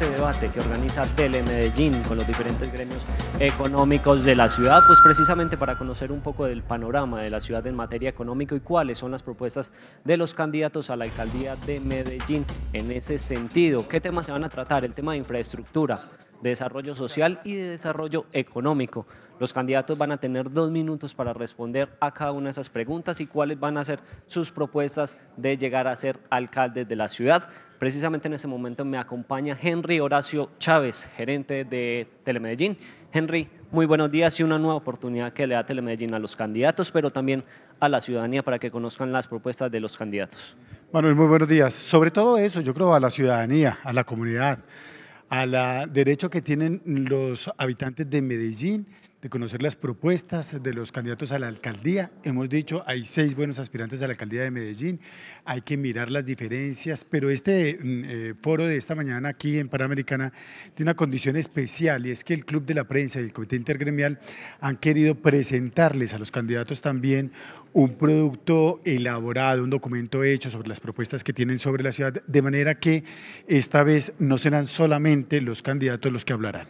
este debate que organiza Tele Medellín con los diferentes gremios económicos de la ciudad, pues precisamente para conocer un poco del panorama de la ciudad en materia económica y cuáles son las propuestas de los candidatos a la alcaldía de Medellín en ese sentido. ¿Qué temas se van a tratar? El tema de infraestructura, de desarrollo social y de desarrollo económico. Los candidatos van a tener dos minutos para responder a cada una de esas preguntas y cuáles van a ser sus propuestas de llegar a ser alcaldes de la ciudad. Precisamente en ese momento me acompaña Henry Horacio Chávez, gerente de Telemedellín. Henry, muy buenos días y una nueva oportunidad que le da Telemedellín a los candidatos, pero también a la ciudadanía para que conozcan las propuestas de los candidatos. Manuel, muy buenos días. Sobre todo eso, yo creo a la ciudadanía, a la comunidad, al derecho que tienen los habitantes de Medellín de conocer las propuestas de los candidatos a la alcaldía. Hemos dicho, hay seis buenos aspirantes a la alcaldía de Medellín, hay que mirar las diferencias, pero este mm, eh, foro de esta mañana aquí en Panamericana tiene una condición especial y es que el Club de la Prensa y el Comité Intergremial han querido presentarles a los candidatos también un producto elaborado, un documento hecho sobre las propuestas que tienen sobre la ciudad, de manera que esta vez no serán solamente los candidatos los que hablarán.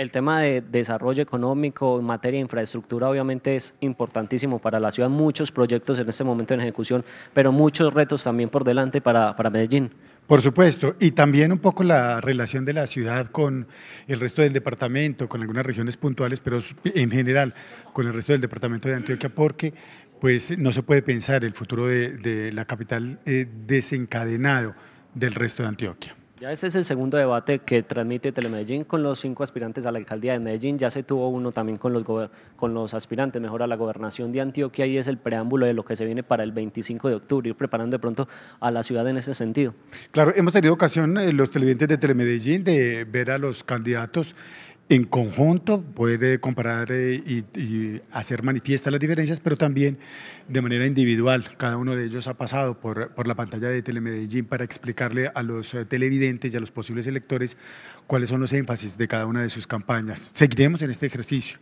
El tema de desarrollo económico en materia de infraestructura obviamente es importantísimo para la ciudad, muchos proyectos en este momento en ejecución, pero muchos retos también por delante para, para Medellín. Por supuesto, y también un poco la relación de la ciudad con el resto del departamento, con algunas regiones puntuales, pero en general con el resto del departamento de Antioquia, porque pues no se puede pensar el futuro de, la capital eh, desencadenado del resto de Antioquia. Ya este es el segundo debate que transmite Telemedellín con los cinco aspirantes a la alcaldía de Medellín. Ya se tuvo uno también con los, con los aspirantes, mejor a la gobernación de Antioquia, y es el preámbulo de lo que se viene para el 25 de octubre, ir preparando de pronto a la ciudad en ese sentido. Claro, hemos tenido ocasión, eh, los televidentes de Telemedellín, de ver a los candidatos en conjunto puede comparar eh, y, hacer manifiestas las diferencias, pero también de manera individual. Cada uno de ellos ha pasado por, por la pantalla de Telemedellín para explicarle a los eh, televidentes y a los posibles electores cuáles son los énfasis de cada una de sus campañas. Seguiremos en este ejercicio.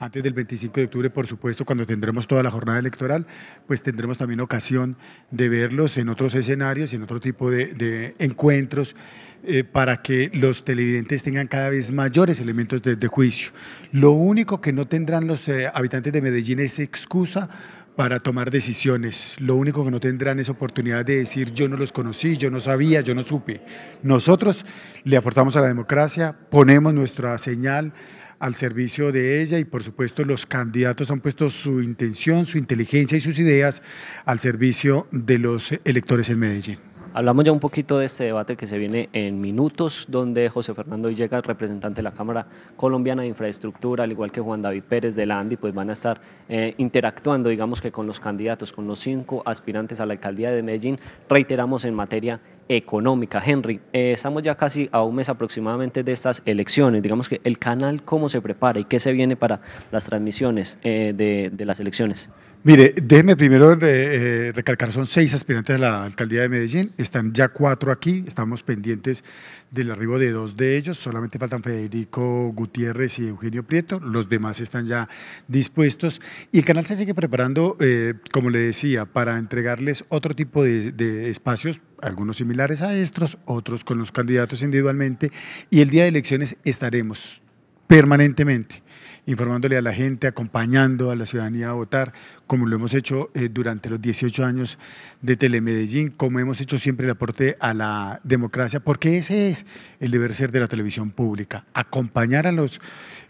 Antes del 25 de octubre, por supuesto, cuando tendremos toda la jornada electoral, pues tendremos también ocasión de verlos en otros escenarios y en otro tipo de encuentros. Eh, para que los televidentes tengan cada vez mayores elementos de, juicio. Lo único que no tendrán los eh, habitantes de Medellín es excusa para tomar decisiones. Lo único que no tendrán es oportunidad de decir yo no los conocí, yo no sabía, yo no supe. Nosotros le aportamos a la democracia, ponemos nuestra señal al servicio de ella y por supuesto los candidatos han puesto su intención, su inteligencia y sus ideas al servicio de los electores en Medellín. Hablamos ya un poquito de este debate que se viene en minutos, donde José Fernando Villegas, representante de la Cámara Colombiana de Infraestructura, al igual que Juan David Pérez de la ANDI, pues van a estar eh, interactuando, digamos que con los candidatos, con los cinco aspirantes a la alcaldía de Medellín, reiteramos en materia económica. Henry, eh, estamos ya casi a un mes aproximadamente de estas elecciones, digamos que el canal cómo se prepara y qué se viene para las transmisiones eh, de las elecciones. Mire, déjeme primero eh, eh, recalcar, son seis aspirantes a la alcaldía de Medellín, están ya cuatro aquí, estamos pendientes del arribo de dos de ellos, solamente faltan Federico Gutiérrez y Eugenio Prieto, los demás están ya dispuestos y el canal se sigue preparando, eh, como le decía, para entregarles otro tipo de espacios, algunos similares a estos, otros con los candidatos individualmente y el día de elecciones estaremos permanentemente informándole a la gente, acompañando a la ciudadanía a votar, como lo hemos hecho eh, durante los 18 años de Telemedellín, como hemos hecho siempre el aporte a la democracia, porque ese es el deber ser de la televisión pública, acompañar a los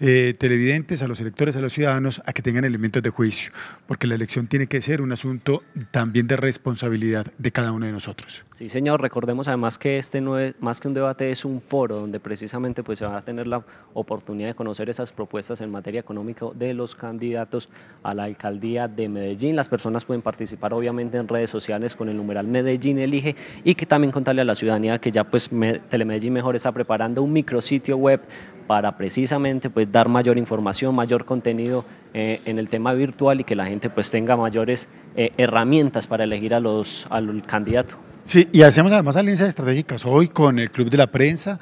eh, televidentes, a los electores, a los ciudadanos, a que tengan elementos de juicio, porque la elección tiene que ser un asunto también de responsabilidad de cada uno de nosotros. Sí, señor, recordemos además que este no es más que un debate, es un foro donde precisamente pues, se van a tener la oportunidad de conocer esas propuestas en materia económica de los candidatos a la alcaldía de Medellín. Las personas pueden participar obviamente en redes sociales con el numeral Medellín Elige y que también contarle a la ciudadanía que ya pues Telemedellín Mejor está preparando un micrositio web para precisamente pues dar mayor información, mayor contenido eh, en el tema virtual y que la gente pues tenga mayores eh, herramientas para elegir a los, al candidato. Sí, y hacemos además alianzas estratégicas hoy con el Club de la Prensa,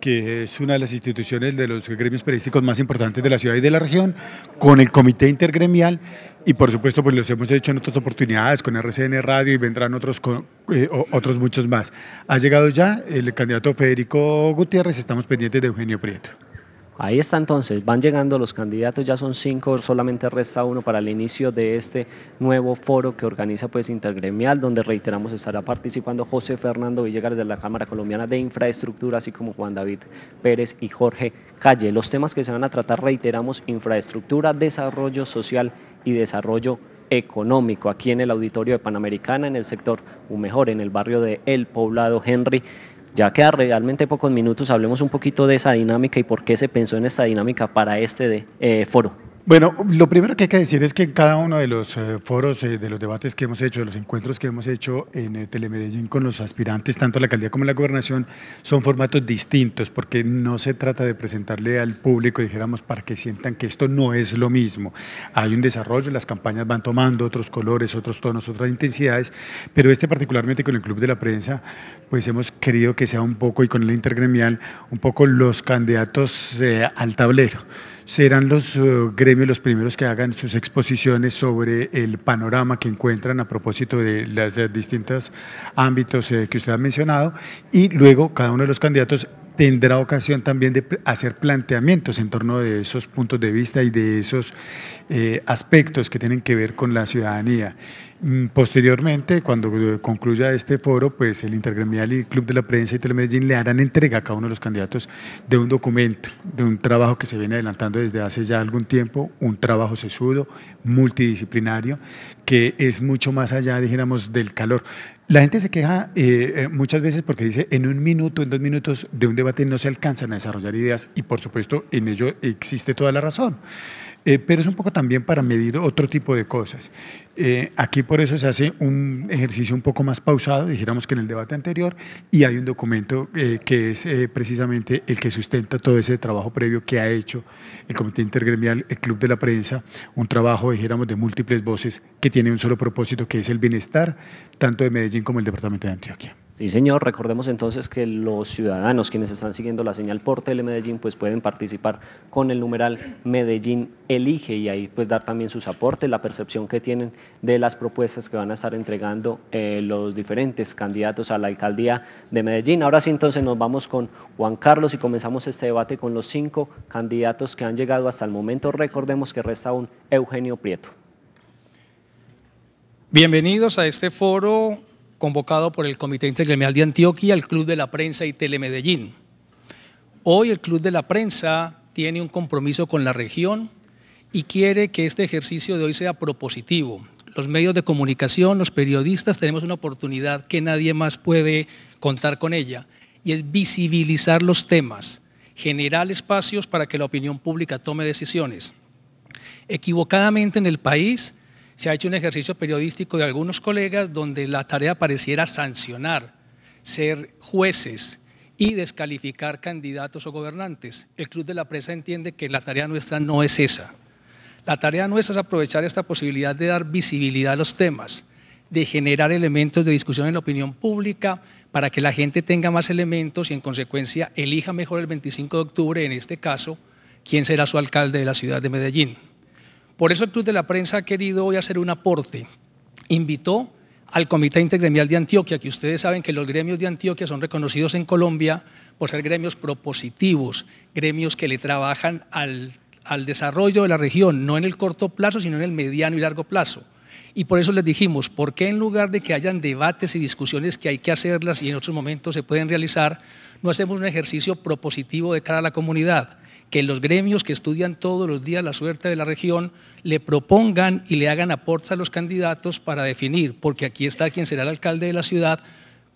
que es una de las instituciones de los gremios periodísticos más importantes de la ciudad y de la región, con el comité intergremial y por supuesto pues los hemos hecho en otras oportunidades con RCN Radio y vendrán otros, eh, otros muchos más. Ha llegado ya el candidato Federico Gutiérrez, estamos pendientes de Eugenio Prieto. Ahí está entonces, van llegando los candidatos, ya son cinco, solamente resta uno para el inicio de este nuevo foro que organiza pues Intergremial, donde reiteramos estará participando José Fernando Villegas de la Cámara Colombiana de Infraestructura, así como Juan David Pérez y Jorge Calle. Los temas que se van a tratar, reiteramos, infraestructura, desarrollo social y desarrollo económico, aquí en el auditorio de Panamericana, en el sector o Mejor, en el barrio de El Poblado Henry ya queda realmente pocos minutos, hablemos un poquito de esa dinámica y por qué se pensó en esta dinámica para este de, eh, foro. Bueno, lo primero que hay que decir es que en cada uno de los eh, foros, eh, de los debates que hemos hecho, de los encuentros que hemos hecho en eh, Telemedellín con los aspirantes, tanto a la alcaldía como a la gobernación, son formatos distintos, porque no se trata de presentarle al público, dijéramos, para que sientan que esto no es lo mismo. Hay un desarrollo, las campañas van tomando otros colores, otros tonos, otras intensidades, pero este particularmente con el Club de la Prensa, pues hemos querido que sea un poco, y con el intergremial, un poco los candidatos al tablero serán los eh, gremios los primeros que hagan sus exposiciones sobre el panorama que encuentran a propósito de los eh, distintos ámbitos eh, que usted ha mencionado y luego cada uno de los candidatos tendrá ocasión también de hacer planteamientos en torno de esos puntos de vista y de esos aspectos que tienen que ver con la ciudadanía. Mm, posteriormente, cuando eh, concluya este foro, pues el Intergremial y el Club de la Prensa y Telemedellín le harán entrega a cada uno de los candidatos de un documento, de un trabajo que se viene adelantando desde hace ya algún tiempo, un trabajo sesudo, multidisciplinario, que es mucho más allá, dijéramos, del calor. La gente se queja eh, eh, muchas veces porque dice, en un minuto, en dos minutos de un debate no se alcanzan a desarrollar ideas y por supuesto en ello existe toda la razón. Eh, pero es un poco también para medir otro tipo de cosas. Eh, aquí por eso se hace un ejercicio un poco más pausado, dijéramos que en el debate anterior, y hay un documento eh, que es precisamente el que sustenta todo ese trabajo previo que ha hecho el Comité Intergremial, el Club de la Prensa, un trabajo, dijéramos, de múltiples voces que tiene un solo propósito, que es el bienestar tanto de Medellín como el Departamento de Antioquia. Sí, señor. Recordemos entonces que los ciudadanos quienes están siguiendo la señal por Telemedellín pues pueden participar con el numeral Medellín Elige y ahí pues dar también sus aportes, la percepción que tienen de las propuestas que van a estar entregando eh, los diferentes candidatos a la alcaldía de Medellín. Ahora sí entonces nos vamos con Juan Carlos y comenzamos este debate con los cinco candidatos que han llegado hasta el momento. Recordemos que resta un Eugenio Prieto. Bienvenidos a este foro convocado por el Comité Intergremial de Antioquia, el Club de la Prensa y Telemedellín. Hoy el Club de la Prensa tiene un compromiso con la región y quiere que este ejercicio de hoy sea propositivo. Los medios de comunicación, los periodistas, tenemos una oportunidad que nadie más puede contar con ella, y es visibilizar los temas, generar espacios para que la opinión pública tome decisiones. Equivocadamente en el país se ha hecho un ejercicio periodístico de algunos colegas donde la tarea pareciera sancionar, ser jueces y descalificar candidatos o gobernantes. El Club de la Presa entiende que la tarea nuestra no es esa. La tarea nuestra es aprovechar esta posibilidad de dar visibilidad a los temas, de generar elementos de discusión en la opinión pública para que la gente tenga más elementos y en consecuencia elija mejor el 25 de octubre, en este caso, quién será su alcalde de la ciudad de Medellín. Por eso el Club de la Prensa ha querido hoy hacer un aporte. Invitó al Comité Intergremial de Antioquia, que ustedes saben que los gremios de Antioquia son reconocidos en Colombia por ser gremios propositivos, gremios que le trabajan al, al desarrollo de la región, no en el corto plazo, sino en el mediano y largo plazo. Y por eso les dijimos, ¿por qué en lugar de que hayan debates y discusiones que hay que hacerlas y en otros momentos se pueden realizar, no hacemos un ejercicio propositivo de cara a la comunidad? que los gremios que estudian todos los días la suerte de la región le propongan y le hagan aportes a los candidatos para definir, porque aquí está quien será el alcalde de la ciudad,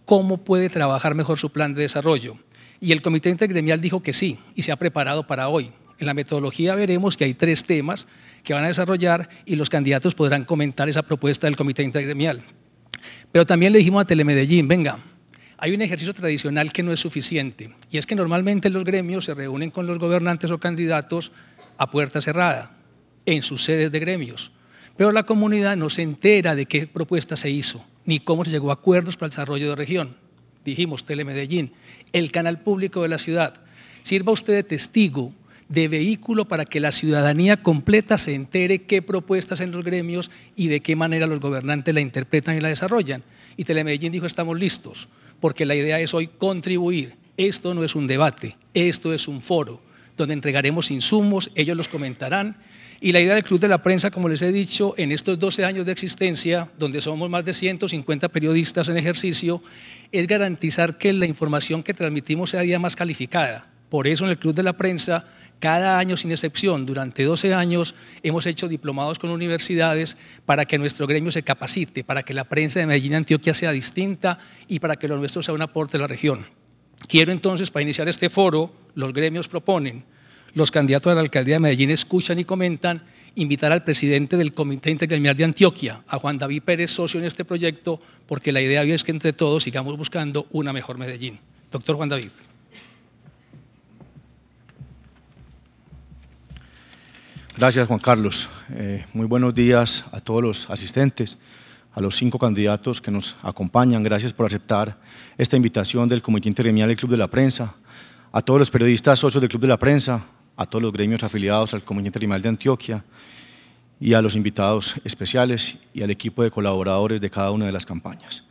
cómo puede trabajar mejor su plan de desarrollo. Y el comité intergremial dijo que sí y se ha preparado para hoy. En la metodología veremos que hay tres temas que van a desarrollar y los candidatos podrán comentar esa propuesta del comité intergremial. Pero también le dijimos a Telemedellín, venga, hay un ejercicio tradicional que no es suficiente, y es que normalmente los gremios se reúnen con los gobernantes o candidatos a puerta cerrada, en sus sedes de gremios, pero la comunidad no se entera de qué propuesta se hizo, ni cómo se llegó a acuerdos para el desarrollo de región. Dijimos, Telemedellín, el canal público de la ciudad, sirva usted de testigo de vehículo para que la ciudadanía completa se entere qué propuestas en los gremios y de qué manera los gobernantes la interpretan y la desarrollan. Y Telemedellín dijo, estamos listos porque la idea es hoy contribuir. Esto no es un debate, esto es un foro donde entregaremos insumos, ellos los comentarán. Y la idea del Club de la Prensa, como les he dicho, en estos 12 años de existencia, donde somos más de 150 periodistas en ejercicio, es garantizar que la información que transmitimos sea día más calificada. Por eso en el Club de la Prensa cada año, sin excepción, durante 12 años, hemos hecho diplomados con universidades para que nuestro gremio se capacite, para que la prensa de Medellín Antioquia sea distinta y para que lo nuestro sea un aporte a la región. Quiero entonces, para iniciar este foro, los gremios proponen, los candidatos a la alcaldía de Medellín escuchan y comentan, invitar al presidente del Comité Intergremial de Antioquia, a Juan David Pérez, socio en este proyecto, porque la idea es que entre todos sigamos buscando una mejor Medellín. Doctor Juan David. Gracias, Juan Carlos. Eh, muy buenos días a todos los asistentes, a los cinco candidatos que nos acompañan. Gracias por aceptar esta invitación del Comité Interremial del Club de la Prensa, a todos los periodistas socios del Club de la Prensa, a todos los gremios afiliados al Comité Interremial de Antioquia y a los invitados especiales y al equipo de colaboradores de cada una de las campañas.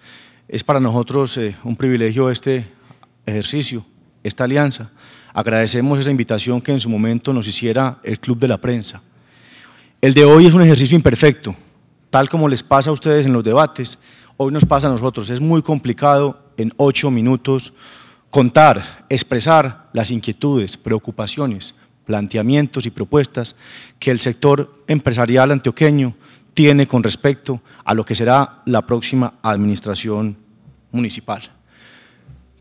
Es para nosotros eh, un privilegio este ejercicio, esta alianza, Agradecemos esa invitación que en su momento nos hiciera el Club de la Prensa. El de hoy es un ejercicio imperfecto, tal como les pasa a ustedes en los debates, hoy nos pasa a nosotros. Es muy complicado en ocho minutos contar, expresar las inquietudes, preocupaciones, planteamientos y propuestas que el sector empresarial antioqueño tiene con respecto a lo que será la próxima administración municipal.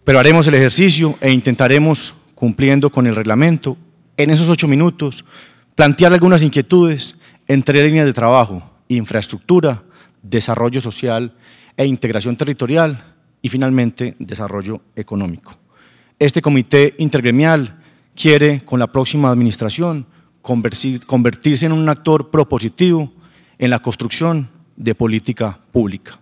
Pero haremos el ejercicio e intentaremos cumpliendo con el reglamento, en esos ocho minutos, plantear algunas inquietudes entre líneas de trabajo, infraestructura, desarrollo social e integración territorial y finalmente desarrollo económico. Este comité intergremial quiere con la próxima administración convertirse en un actor propositivo en la construcción de política pública.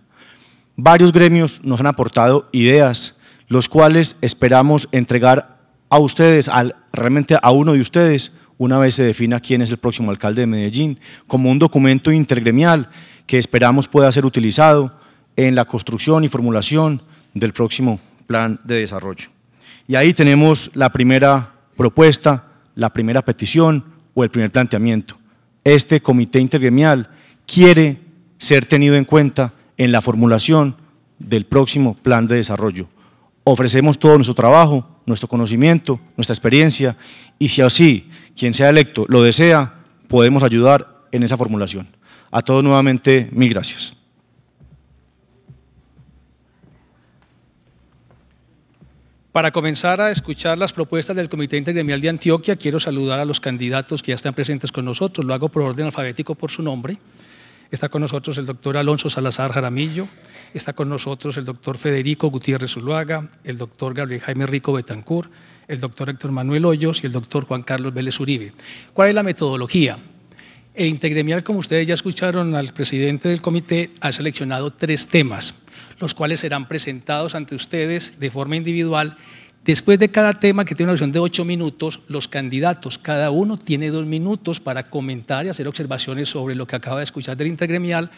Varios gremios nos han aportado ideas, los cuales esperamos entregar a ustedes, realmente a uno de ustedes, una vez se defina quién es el próximo alcalde de Medellín, como un documento intergremial que esperamos pueda ser utilizado en la construcción y formulación del próximo plan de desarrollo. Y ahí tenemos la primera propuesta, la primera petición o el primer planteamiento. Este comité intergremial quiere ser tenido en cuenta en la formulación del próximo plan de desarrollo ofrecemos todo nuestro trabajo, nuestro conocimiento, nuestra experiencia, y si así quien sea electo lo desea, podemos ayudar en esa formulación. A todos nuevamente, mil gracias. Para comenzar a escuchar las propuestas del Comité Intergremial de Antioquia, quiero saludar a los candidatos que ya están presentes con nosotros. Lo hago por orden alfabético por su nombre. Está con nosotros el doctor Alonso Salazar Jaramillo, está con nosotros el doctor Federico Gutiérrez Zuluaga, el doctor Gabriel Jaime Rico Betancur, el doctor Héctor Manuel Hoyos y el doctor Juan Carlos Vélez Uribe. ¿Cuál es la metodología? El Integremial, como ustedes ya escucharon al presidente del comité, ha seleccionado tres temas, los cuales serán presentados ante ustedes de forma individual Después de cada tema, que tiene una duración de ocho minutos, los candidatos, cada uno tiene dos minutos para comentar y hacer observaciones sobre lo que acaba de escuchar del intergremial.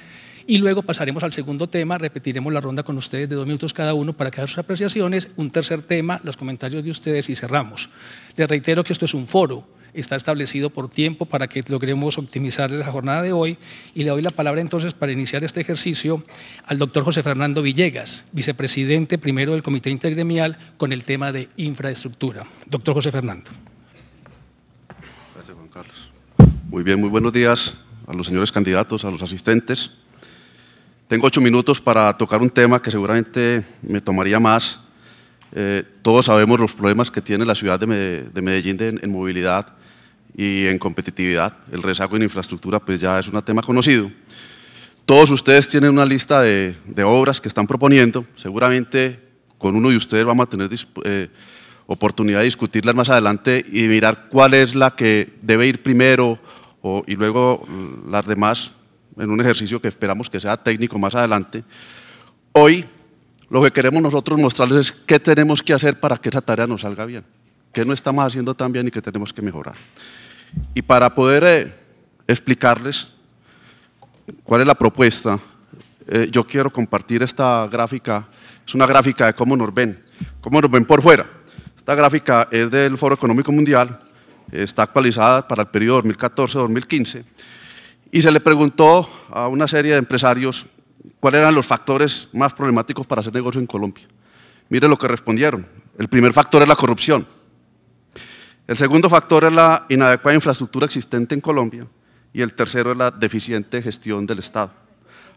Y luego pasaremos al segundo tema, repetiremos la ronda con ustedes de dos minutos cada uno para que hagan sus apreciaciones. Un tercer tema, los comentarios de ustedes y cerramos. Les reitero que esto es un foro está establecido por tiempo para que logremos optimizar la jornada de hoy. Y le doy la palabra entonces para iniciar este ejercicio al doctor José Fernando Villegas, vicepresidente primero del Comité Intergremial con el tema de infraestructura. Doctor José Fernando. Gracias, Carlos. Muy bien, muy buenos días a los señores candidatos, a los asistentes. Tengo ocho minutos para tocar un tema que seguramente me tomaría más. Eh, todos sabemos los problemas que tiene la ciudad de, Medellín en movilidad y en competitividad. El rezago en infraestructura pues ya es un tema conocido. Todos ustedes tienen una lista de, obras que están proponiendo. Seguramente con uno de ustedes vamos a tener eh, oportunidad de discutirlas más adelante y mirar cuál es la que debe ir primero y luego las demás en un ejercicio que esperamos que sea técnico más adelante. Hoy lo que queremos nosotros mostrarles es qué tenemos que hacer para que esa tarea nos salga bien, qué no estamos haciendo tan bien y qué tenemos que mejorar. Y para poder eh, explicarles cuál es la propuesta, eh, yo quiero compartir esta gráfica. Es una gráfica de cómo nos ven, cómo nos ven por fuera. Esta gráfica es del Foro Económico Mundial, está actualizada para el periodo 2014-2015, y se le preguntó a una serie de empresarios cuáles eran los factores más problemáticos para hacer negocio en Colombia. Mire lo que respondieron. El primer factor es la corrupción. El segundo factor es la inadecuada infraestructura existente en Colombia y el tercero es la deficiente gestión del Estado.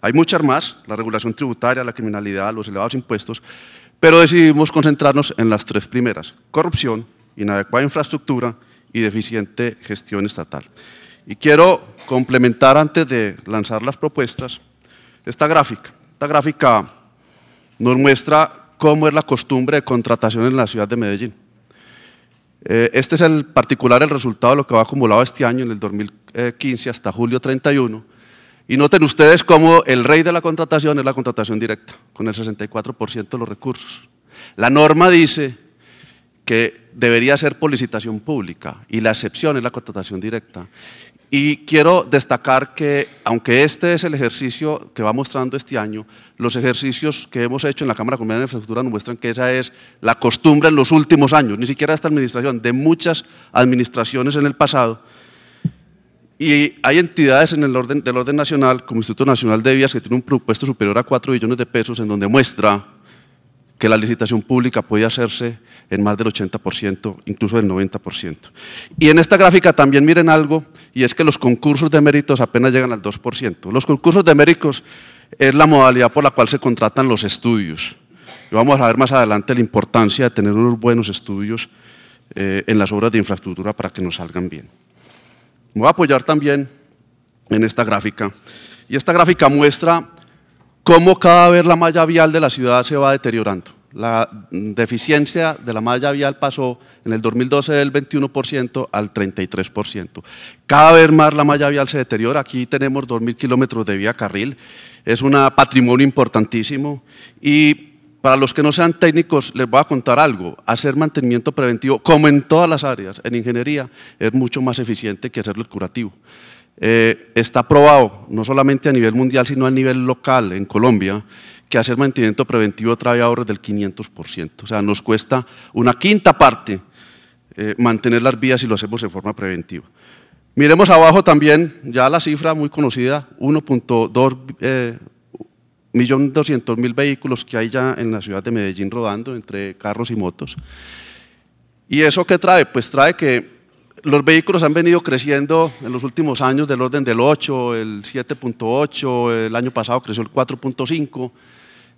Hay muchas más, la regulación tributaria, la criminalidad, los elevados impuestos, pero decidimos concentrarnos en las tres primeras, corrupción, inadecuada infraestructura y deficiente gestión estatal. Y quiero complementar antes de lanzar las propuestas esta gráfica. Esta gráfica nos muestra cómo es la costumbre de contratación en la ciudad de Medellín. Eh, este es el particular, el resultado de lo que va acumulado este año, en el 2015 hasta julio 31. Y noten ustedes cómo el rey de la contratación es la contratación directa, con el 64% de los recursos. La norma dice que debería ser por licitación pública y la excepción es la contratación directa. Y quiero destacar que, aunque este es el ejercicio que va mostrando este año, los ejercicios que hemos hecho en la Cámara Colombiana de Infraestructura nos muestran que esa es la costumbre en los últimos años, ni siquiera esta administración, de muchas administraciones en el pasado. Y hay entidades en el orden, del orden nacional, como Instituto Nacional de Vías, que tiene un presupuesto superior a 4 billones de pesos, en donde muestra que la licitación pública puede hacerse en más del 80%, incluso del 90%. Y en esta gráfica también miren algo y es que los concursos de méritos apenas llegan al 2%. Los concursos de méritos es la modalidad por la cual se contratan los estudios. Y vamos a ver más adelante la importancia de tener unos buenos estudios eh, en las obras de infraestructura para que nos salgan bien. Me voy a apoyar también en esta gráfica. Y esta gráfica muestra cómo cada vez la malla vial de la ciudad se va deteriorando la deficiencia de la malla vial pasó en el 2012 del 21% al 33%. Cada vez más la malla vial se deteriora. Aquí tenemos 2.000 kilómetros de vía carril. Es un patrimonio importantísimo. Y para los que no sean técnicos, les voy a contar algo. Hacer mantenimiento preventivo, como en todas las áreas, en ingeniería, es mucho más eficiente que hacerlo curativo. Eh, está probado, no solamente a nivel mundial, sino a nivel local en Colombia, que hacer mantenimiento preventivo trae ahorros del 500%. O sea, nos cuesta una quinta parte eh, mantener las vías si lo hacemos de forma preventiva. Miremos abajo también, ya la cifra muy conocida, 1.2 eh, millón mil vehículos que hay ya en la ciudad de Medellín rodando entre carros y motos. ¿Y eso qué trae? Pues trae que los vehículos han venido creciendo en los últimos años del orden del 8, el 7.8, el año pasado creció el 4.5,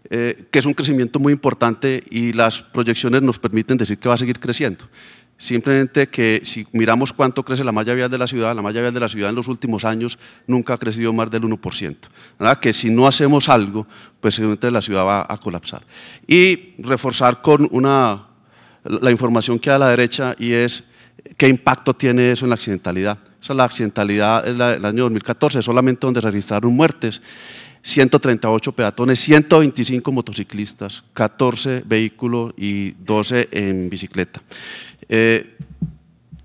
eh, que es un crecimiento muy importante y las proyecciones nos permiten decir que va a seguir creciendo. Simplemente que si miramos cuánto crece la malla vial de la ciudad, la malla vial de la ciudad en los últimos años nunca ha crecido más del 1%. Que si no hacemos algo, pues seguramente la ciudad va a colapsar. Y reforzar con una, la información que hay a la derecha y es ¿Qué impacto tiene eso en la accidentalidad? la accidentalidad del año 2014, solamente donde registraron muertes. 138 peatones, 125 motociclistas, 14 vehículos y 12 en bicicleta. Eh,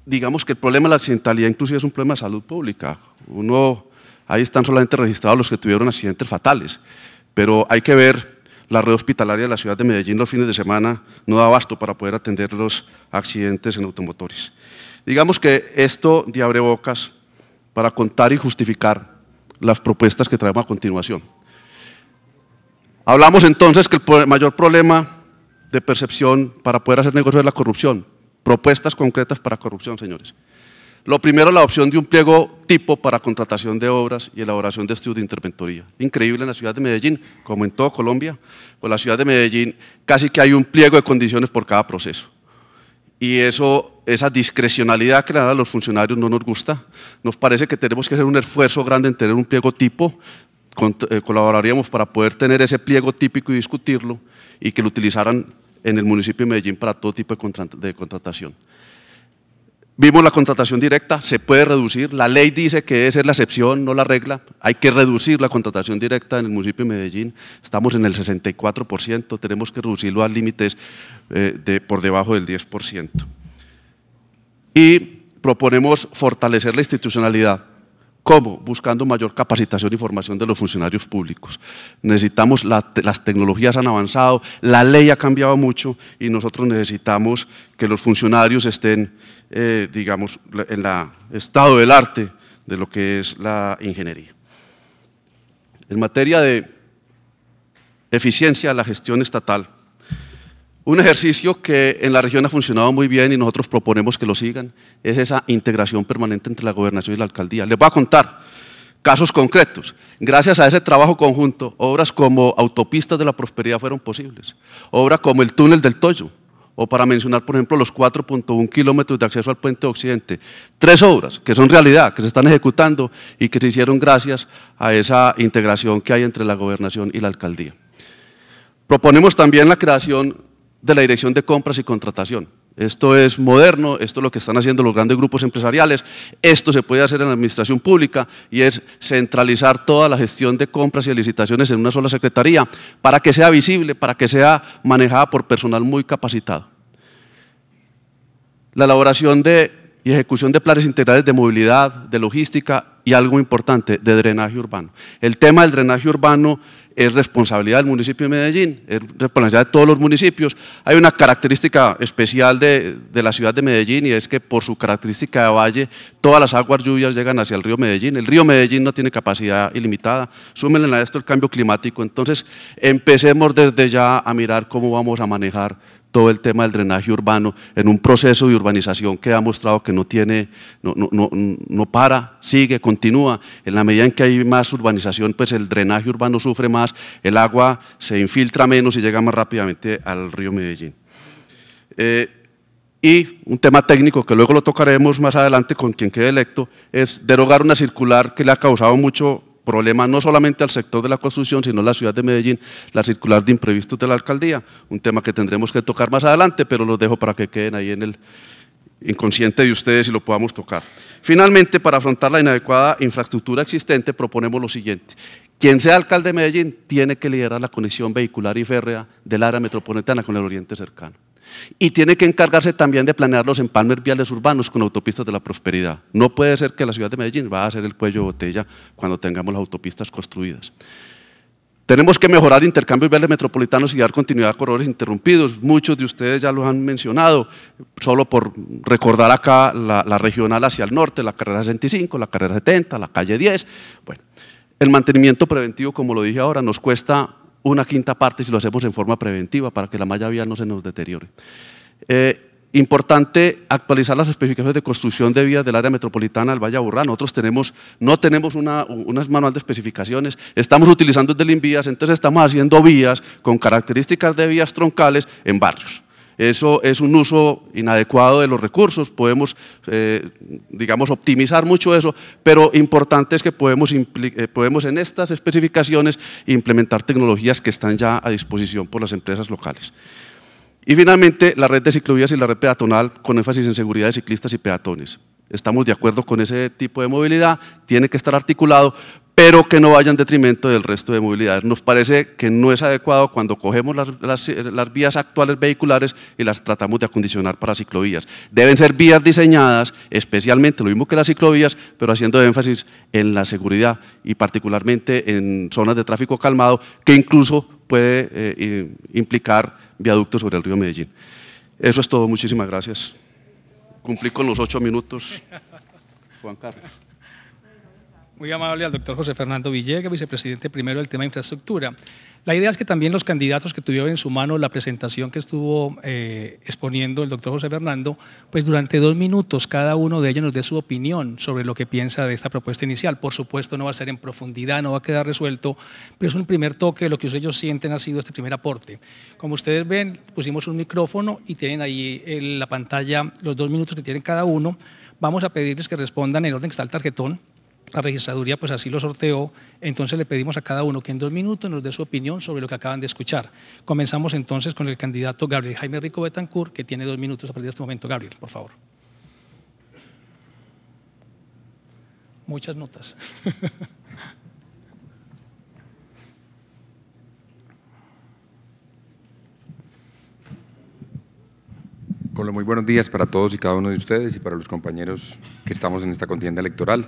digamos que el problema de la accidentalidad inclusive es un problema de salud pública. Uno, ahí están solamente registrados los que tuvieron accidentes fatales, pero hay que ver la red hospitalaria de la ciudad de Medellín los fines de semana no da abasto para poder atender los accidentes en automotores. Digamos que esto de abre bocas para contar y justificar las propuestas que traemos a continuación. Hablamos entonces que el mayor problema de percepción para poder hacer negocio es la corrupción. Propuestas concretas para corrupción, señores. Lo primero, la opción de un pliego tipo para contratación de obras y elaboración de estudios de interventoría. Increíble en la ciudad de Medellín, como en toda Colombia, pues la ciudad de Medellín casi que hay un pliego de condiciones por cada proceso. Y eso, esa discrecionalidad que le a los funcionarios no nos gusta. Nos parece que tenemos que hacer un esfuerzo grande en tener un pliego tipo. Eh, colaboraríamos para poder tener ese pliego típico y discutirlo y que lo utilizaran en el municipio de Medellín para todo tipo de contratación. Vimos la contratación directa, se puede reducir. La ley dice que esa es la excepción, no la regla. Hay que reducir la contratación directa en el municipio de Medellín. Estamos en el 64%, tenemos que reducirlo a límites eh, de, por debajo del 10%. Y proponemos fortalecer la institucionalidad. ¿Cómo? Buscando mayor capacitación y formación de los funcionarios públicos. Necesitamos, las tecnologías han avanzado, la ley ha cambiado mucho y nosotros necesitamos que los funcionarios estén, eh, digamos, en el estado del arte de lo que es la ingeniería. En materia de eficiencia, de la gestión estatal un ejercicio que en la región ha funcionado muy bien y nosotros proponemos que lo sigan es esa integración permanente entre la gobernación y la alcaldía. Les voy a contar casos concretos. Gracias a ese trabajo conjunto, obras como autopistas de la prosperidad fueron posibles, obras como el túnel del Toyo, o para mencionar, por ejemplo, los 4.1 kilómetros de acceso al puente occidente. Tres obras que son realidad, que se están ejecutando y que se hicieron gracias a esa integración que hay entre la gobernación y la alcaldía. Proponemos también la creación de la Dirección de Compras y Contratación. Esto es moderno, esto es lo que están haciendo los grandes grupos empresariales, esto se puede hacer en la administración pública y es centralizar toda la gestión de compras y licitaciones en una sola secretaría para que sea visible, para que sea manejada por personal muy capacitado. La elaboración de y ejecución de planes integrales de movilidad, de logística y algo importante, de drenaje urbano. El tema del drenaje urbano es responsabilidad del municipio de Medellín, es responsabilidad de todos los municipios. Hay una característica especial de, la ciudad de Medellín y es que por su característica de valle, todas las aguas lluvias llegan hacia el río Medellín. El río Medellín no tiene capacidad ilimitada. Súmenle a esto el cambio climático. Entonces, empecemos desde ya a mirar cómo vamos a manejar todo el tema del drenaje urbano en un proceso de urbanización que ha mostrado que no tiene, no, no, no, para, sigue, continúa. En la medida en que hay más urbanización, pues el drenaje urbano sufre más, el agua se infiltra menos y llega más rápidamente al río Medellín. Eh, y un tema técnico que luego lo tocaremos más adelante con quien quede electo, es derogar una circular que le ha causado mucho problema no solamente al sector de la construcción, sino a la ciudad de Medellín, la circular de imprevistos de la alcaldía, un tema que tendremos que tocar más adelante, pero los dejo para que queden ahí en el inconsciente de ustedes y lo podamos tocar. Finalmente, para afrontar la inadecuada infraestructura existente, proponemos lo siguiente. Quien sea alcalde de Medellín tiene que liderar la conexión vehicular y férrea del área metropolitana con el oriente cercano. Y tiene que encargarse también de planear los empalmes viales urbanos con autopistas de la prosperidad. No puede ser que la ciudad de Medellín va a ser el cuello de botella cuando tengamos las autopistas construidas. Tenemos que mejorar intercambios viales metropolitanos y dar continuidad a corredores interrumpidos. Muchos de ustedes ya lo han mencionado, solo por recordar acá la, la, regional hacia el norte, la carrera 65, la carrera 70, la calle 10. Bueno, el mantenimiento preventivo, como lo dije ahora, nos cuesta una quinta parte si lo hacemos en forma preventiva para que la malla vial no se nos deteriore. Eh, importante actualizar las especificaciones de construcción de vías del área metropolitana del Valle Aburrán, Nosotros tenemos, no tenemos una, manual de especificaciones, estamos utilizando el del entonces estamos haciendo vías con características de vías troncales en barrios. Eso es un uso inadecuado de los recursos, podemos, eh, digamos, optimizar mucho eso, pero importante es que podemos, eh, podemos en estas especificaciones implementar tecnologías que están ya a disposición por las empresas locales. Y finalmente, la red de ciclovías y la red peatonal con énfasis en seguridad de ciclistas y peatones. Estamos de acuerdo con ese tipo de movilidad, tiene que estar articulado, pero que no vaya en detrimento del resto de movilidades. Nos parece que no es adecuado cuando cogemos las, vías actuales vehiculares y las tratamos de acondicionar para ciclovías. Deben ser vías diseñadas, especialmente lo mismo que las ciclovías, pero haciendo énfasis en la seguridad y particularmente en zonas de tráfico calmado, que incluso puede eh, implicar viaductos sobre el río Medellín. Eso es todo, muchísimas gracias. Cumplí con los ocho minutos. Juan Carlos muy amable al doctor José Fernando Villegas, vicepresidente primero del tema de infraestructura. La idea es que también los candidatos que tuvieron en su mano la presentación que estuvo eh, exponiendo el doctor José Fernando, pues durante dos minutos cada uno de ellos nos dé su opinión sobre lo que piensa de esta propuesta inicial. Por supuesto no va a ser en profundidad, no va a quedar resuelto, pero es un primer toque de lo que ellos sienten ha sido este primer aporte. Como ustedes ven, pusimos un micrófono y tienen ahí en eh, la pantalla los dos minutos que tienen cada uno. Vamos a pedirles que respondan en orden que está el tarjetón la registraduría pues así lo sorteó, entonces le pedimos a cada uno que en dos minutos nos dé su opinión sobre lo que acaban de escuchar. Comenzamos entonces con el candidato Gabriel Jaime Rico Betancourt, que tiene dos minutos a partir de este momento. Gabriel, por favor. Muchas notas. Con lo muy buenos días para todos y cada uno de ustedes y para los compañeros que estamos en esta contienda electoral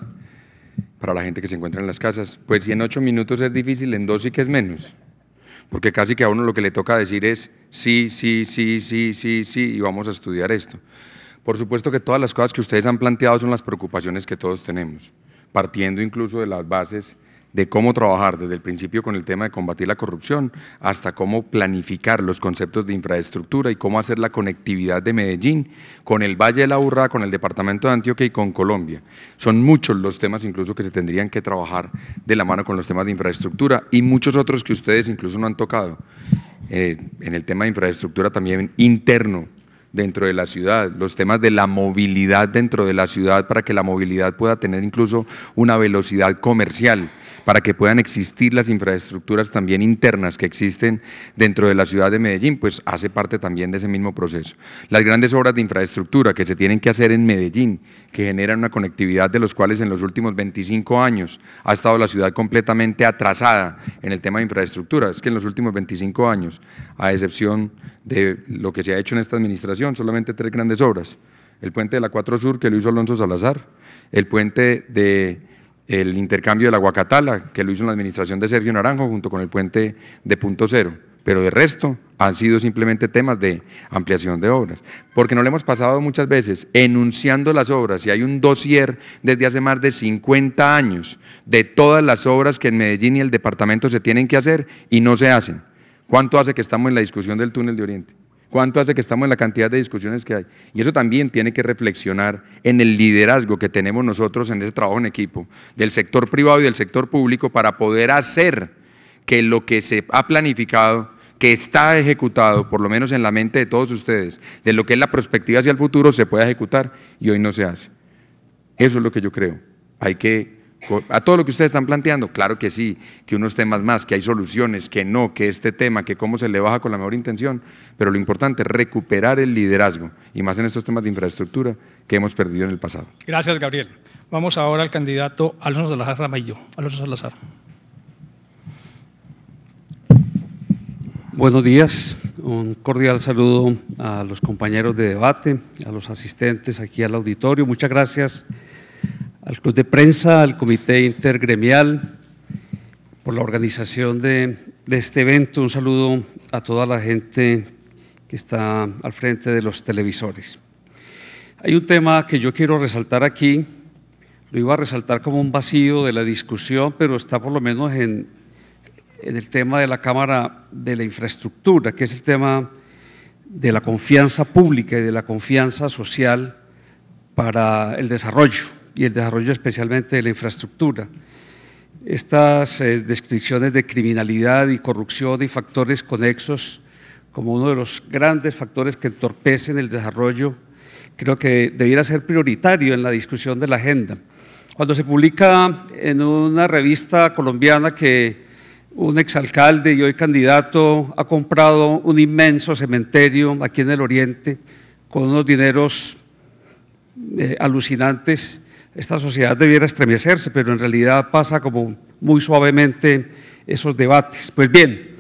para la gente que se encuentra en las casas, pues si en ocho minutos es difícil, en dos sí que es menos. Porque casi que a uno lo que le toca decir es sí, sí, sí, sí, sí, sí, y vamos a estudiar esto. Por supuesto que todas las cosas que ustedes han planteado son las preocupaciones que todos tenemos, partiendo incluso de las bases de cómo trabajar desde el principio con el tema de combatir la corrupción hasta cómo planificar los conceptos de infraestructura y cómo hacer la conectividad de Medellín con el Valle de la Urra, con el departamento de Antioquia y con Colombia. Son muchos los temas incluso que se tendrían que trabajar de la mano con los temas de infraestructura y muchos otros que ustedes incluso no han tocado. Eh, en el tema de infraestructura también interno, dentro de la ciudad, los temas de la movilidad dentro de la ciudad para que la movilidad pueda tener incluso una velocidad comercial para que puedan existir las infraestructuras también internas que existen dentro de la ciudad de Medellín, pues hace parte también de ese mismo proceso. Las grandes obras de infraestructura que se tienen que hacer en Medellín, que generan una conectividad de los cuales en los últimos 25 años ha estado la ciudad completamente atrasada en el tema de infraestructura, es que en los últimos 25 años, a excepción de lo que se ha hecho en esta administración, solamente tres grandes obras el puente de la 4 Sur que lo hizo Alonso Salazar, el puente de el intercambio de la Guacatala, que lo hizo la administración de Sergio Naranjo junto con el puente de Punto Cero. Pero de resto han sido simplemente temas de ampliación de obras. Porque no le hemos pasado muchas veces enunciando las obras. Y hay un dossier desde hace más de 50 años de todas las obras que en Medellín y el departamento se tienen que hacer y no se hacen. ¿Cuánto hace que estamos en la discusión del túnel de Oriente? ¿Cuánto hace que estamos en la cantidad de discusiones que hay? Y eso también tiene que reflexionar en el liderazgo que tenemos nosotros en ese trabajo en equipo, del sector privado y del sector público, para poder hacer que lo que se ha planificado, que está ejecutado, por lo menos en la mente de todos ustedes, de lo que es la perspectiva hacia el futuro, se pueda ejecutar y hoy no se hace. Eso es lo que yo creo. Hay que a todo lo que ustedes están planteando, claro que sí, que unos temas más, que hay soluciones, que no, que este tema, que cómo se le baja con la mejor intención, pero lo importante es recuperar el liderazgo, y más en estos temas de infraestructura que hemos perdido en el pasado. Gracias, Gabriel. Vamos ahora al candidato Alonso Salazar Ramayo, Alonso Salazar. Buenos días, un cordial saludo a los compañeros de debate, a los asistentes aquí al auditorio. Muchas gracias al Club de Prensa, al Comité Intergremial, por la organización de, este evento. Un saludo a toda la gente que está al frente de los televisores. Hay un tema que yo quiero resaltar aquí, lo iba a resaltar como un vacío de la discusión, pero está por lo menos en, en el tema de la Cámara de la Infraestructura, que es el tema de la confianza pública y de la confianza social para el desarrollo y el desarrollo especialmente de la infraestructura. Estas eh, descripciones de criminalidad y corrupción y factores conexos como uno de los grandes factores que entorpecen el desarrollo, creo que debiera ser prioritario en la discusión de la agenda. Cuando se publica en una revista colombiana que un exalcalde y hoy candidato ha comprado un inmenso cementerio aquí en el Oriente con unos dineros eh, alucinantes, esta sociedad debiera estremecerse, pero en realidad pasa como muy suavemente esos debates. Pues bien,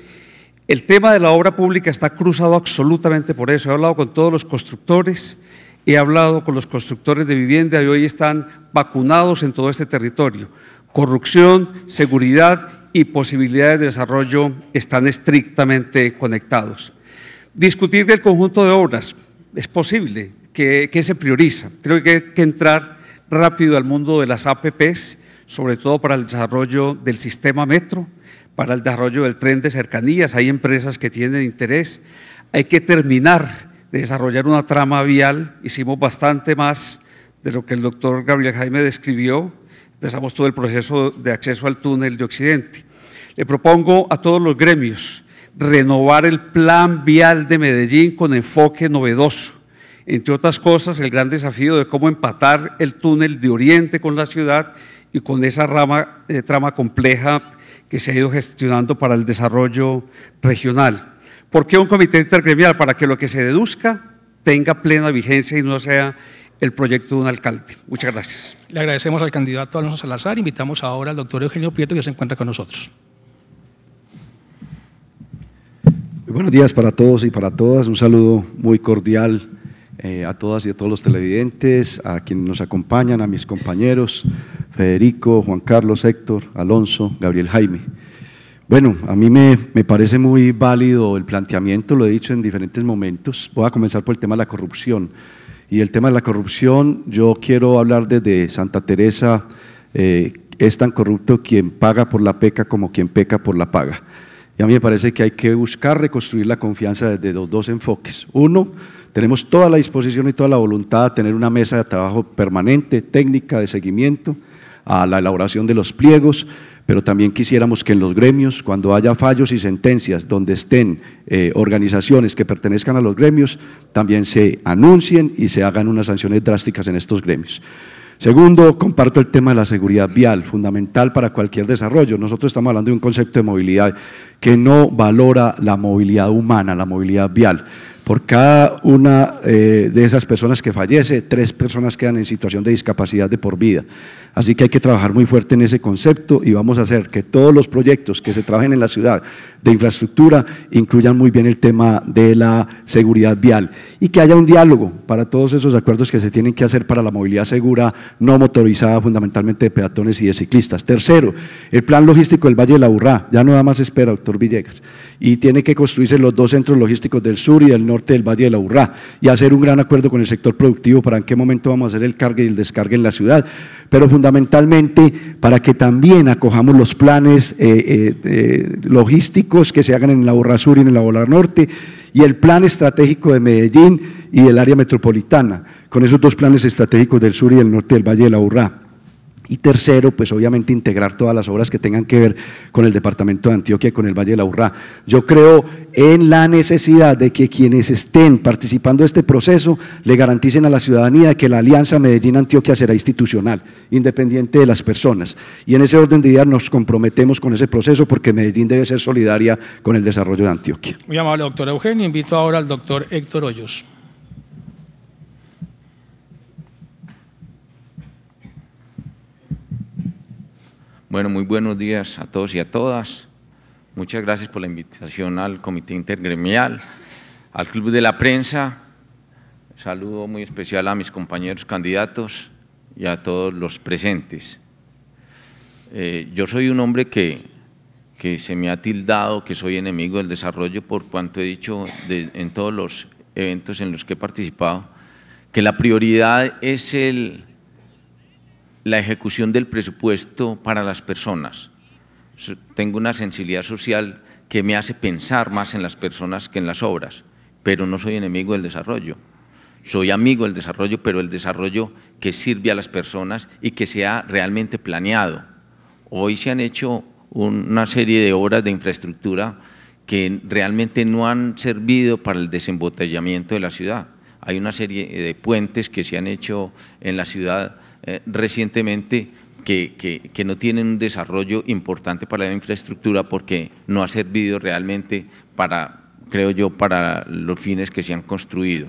el tema de la obra pública está cruzado absolutamente por eso. He hablado con todos los constructores, he hablado con los constructores de vivienda y hoy están vacunados en todo este territorio. Corrupción, seguridad y posibilidades de desarrollo están estrictamente conectados. Discutir del conjunto de obras es posible, que, se prioriza. Creo que hay que entrar rápido al mundo de las APPs, sobre todo para el desarrollo del sistema metro, para el desarrollo del tren de cercanías. Hay empresas que tienen interés. Hay que terminar de desarrollar una trama vial. Hicimos bastante más de lo que el doctor Gabriel Jaime describió. Empezamos todo el proceso de acceso al túnel de Occidente. Le propongo a todos los gremios renovar el plan vial de Medellín con enfoque novedoso entre otras cosas, el gran desafío de cómo empatar el túnel de Oriente con la ciudad y con esa rama, eh, trama compleja que se ha ido gestionando para el desarrollo regional. ¿Por qué un comité intergremial? Para que lo que se deduzca tenga plena vigencia y no sea el proyecto de un alcalde. Muchas gracias. Le agradecemos al candidato Alonso Salazar. Invitamos ahora al doctor Eugenio Prieto que se encuentra con nosotros. buenos días para todos y para todas. Un saludo muy cordial eh, a todas y a todos los televidentes, a quienes nos acompañan, a mis compañeros, Federico, Juan Carlos, Héctor, Alonso, Gabriel Jaime. Bueno, a mí me, parece muy válido el planteamiento, lo he dicho en diferentes momentos. Voy a comenzar por el tema de la corrupción. Y el tema de la corrupción, yo quiero hablar desde Santa Teresa, eh, es tan corrupto quien paga por la peca como quien peca por la paga. Y a mí me parece que hay que buscar reconstruir la confianza desde los dos enfoques. Uno, tenemos toda la disposición y toda la voluntad de tener una mesa de trabajo permanente, técnica, de seguimiento a la elaboración de los pliegos, pero también quisiéramos que en los gremios, cuando haya fallos y sentencias donde estén eh, organizaciones que pertenezcan a los gremios, también se anuncien y se hagan unas sanciones drásticas en estos gremios. Segundo, comparto el tema de la seguridad vial, fundamental para cualquier desarrollo. Nosotros estamos hablando de un concepto de movilidad que no valora la movilidad humana, la movilidad vial. Por cada una eh, de esas personas que fallece, tres personas quedan en situación de discapacidad de por vida. Así que hay que trabajar muy fuerte en ese concepto y vamos a hacer que todos los proyectos que se trabajen en la ciudad de infraestructura incluyan muy bien el tema de la seguridad vial y que haya un diálogo para todos esos acuerdos que se tienen que hacer para la movilidad segura no motorizada, fundamentalmente de peatones y de ciclistas. Tercero, el plan logístico del Valle de la Urrá. Ya no da más espera, doctor Villegas. Y tiene que construirse los dos centros logísticos del sur y del norte del Valle de la Urrá y hacer un gran acuerdo con el sector productivo para en qué momento vamos a hacer el cargue y el descargue en la ciudad. Pero fundamentalmente para que también acojamos los planes eh, eh, eh, logísticos que se hagan en la Borra Sur y en la Borra Norte y el plan estratégico de Medellín y el área metropolitana, con esos dos planes estratégicos del sur y del norte del Valle de la URRA. Y tercero, pues obviamente integrar todas las obras que tengan que ver con el departamento de Antioquia, y con el Valle de la Urrá. Yo creo en la necesidad de que quienes estén participando de este proceso le garanticen a la ciudadanía que la alianza Medellín-Antioquia será institucional, independiente de las personas. Y en ese orden de ideas nos comprometemos con ese proceso porque Medellín debe ser solidaria con el desarrollo de Antioquia. Muy amable, doctor Eugenio. Invito ahora al doctor Héctor Hoyos. Bueno, muy buenos días a todos y a todas. Muchas gracias por la invitación al Comité Intergremial, al Club de la Prensa. Saludo muy especial a mis compañeros candidatos y a todos los presentes. Eh, yo soy un hombre que, que, se me ha tildado, que soy enemigo del desarrollo por cuanto he dicho en todos los eventos en los que he participado, que la prioridad es el la ejecución del presupuesto para las personas. Tengo una sensibilidad social que me hace pensar más en las personas que en las obras, pero no soy enemigo del desarrollo. Soy amigo del desarrollo, pero el desarrollo que sirve a las personas y que sea realmente planeado. Hoy se han hecho una serie de obras de infraestructura que realmente no han servido para el desembotellamiento de la ciudad. Hay una serie de puentes que se han hecho en la ciudad eh, recientemente que, no tienen un desarrollo importante para la infraestructura porque no ha servido realmente para, creo yo, para los fines que se han construido.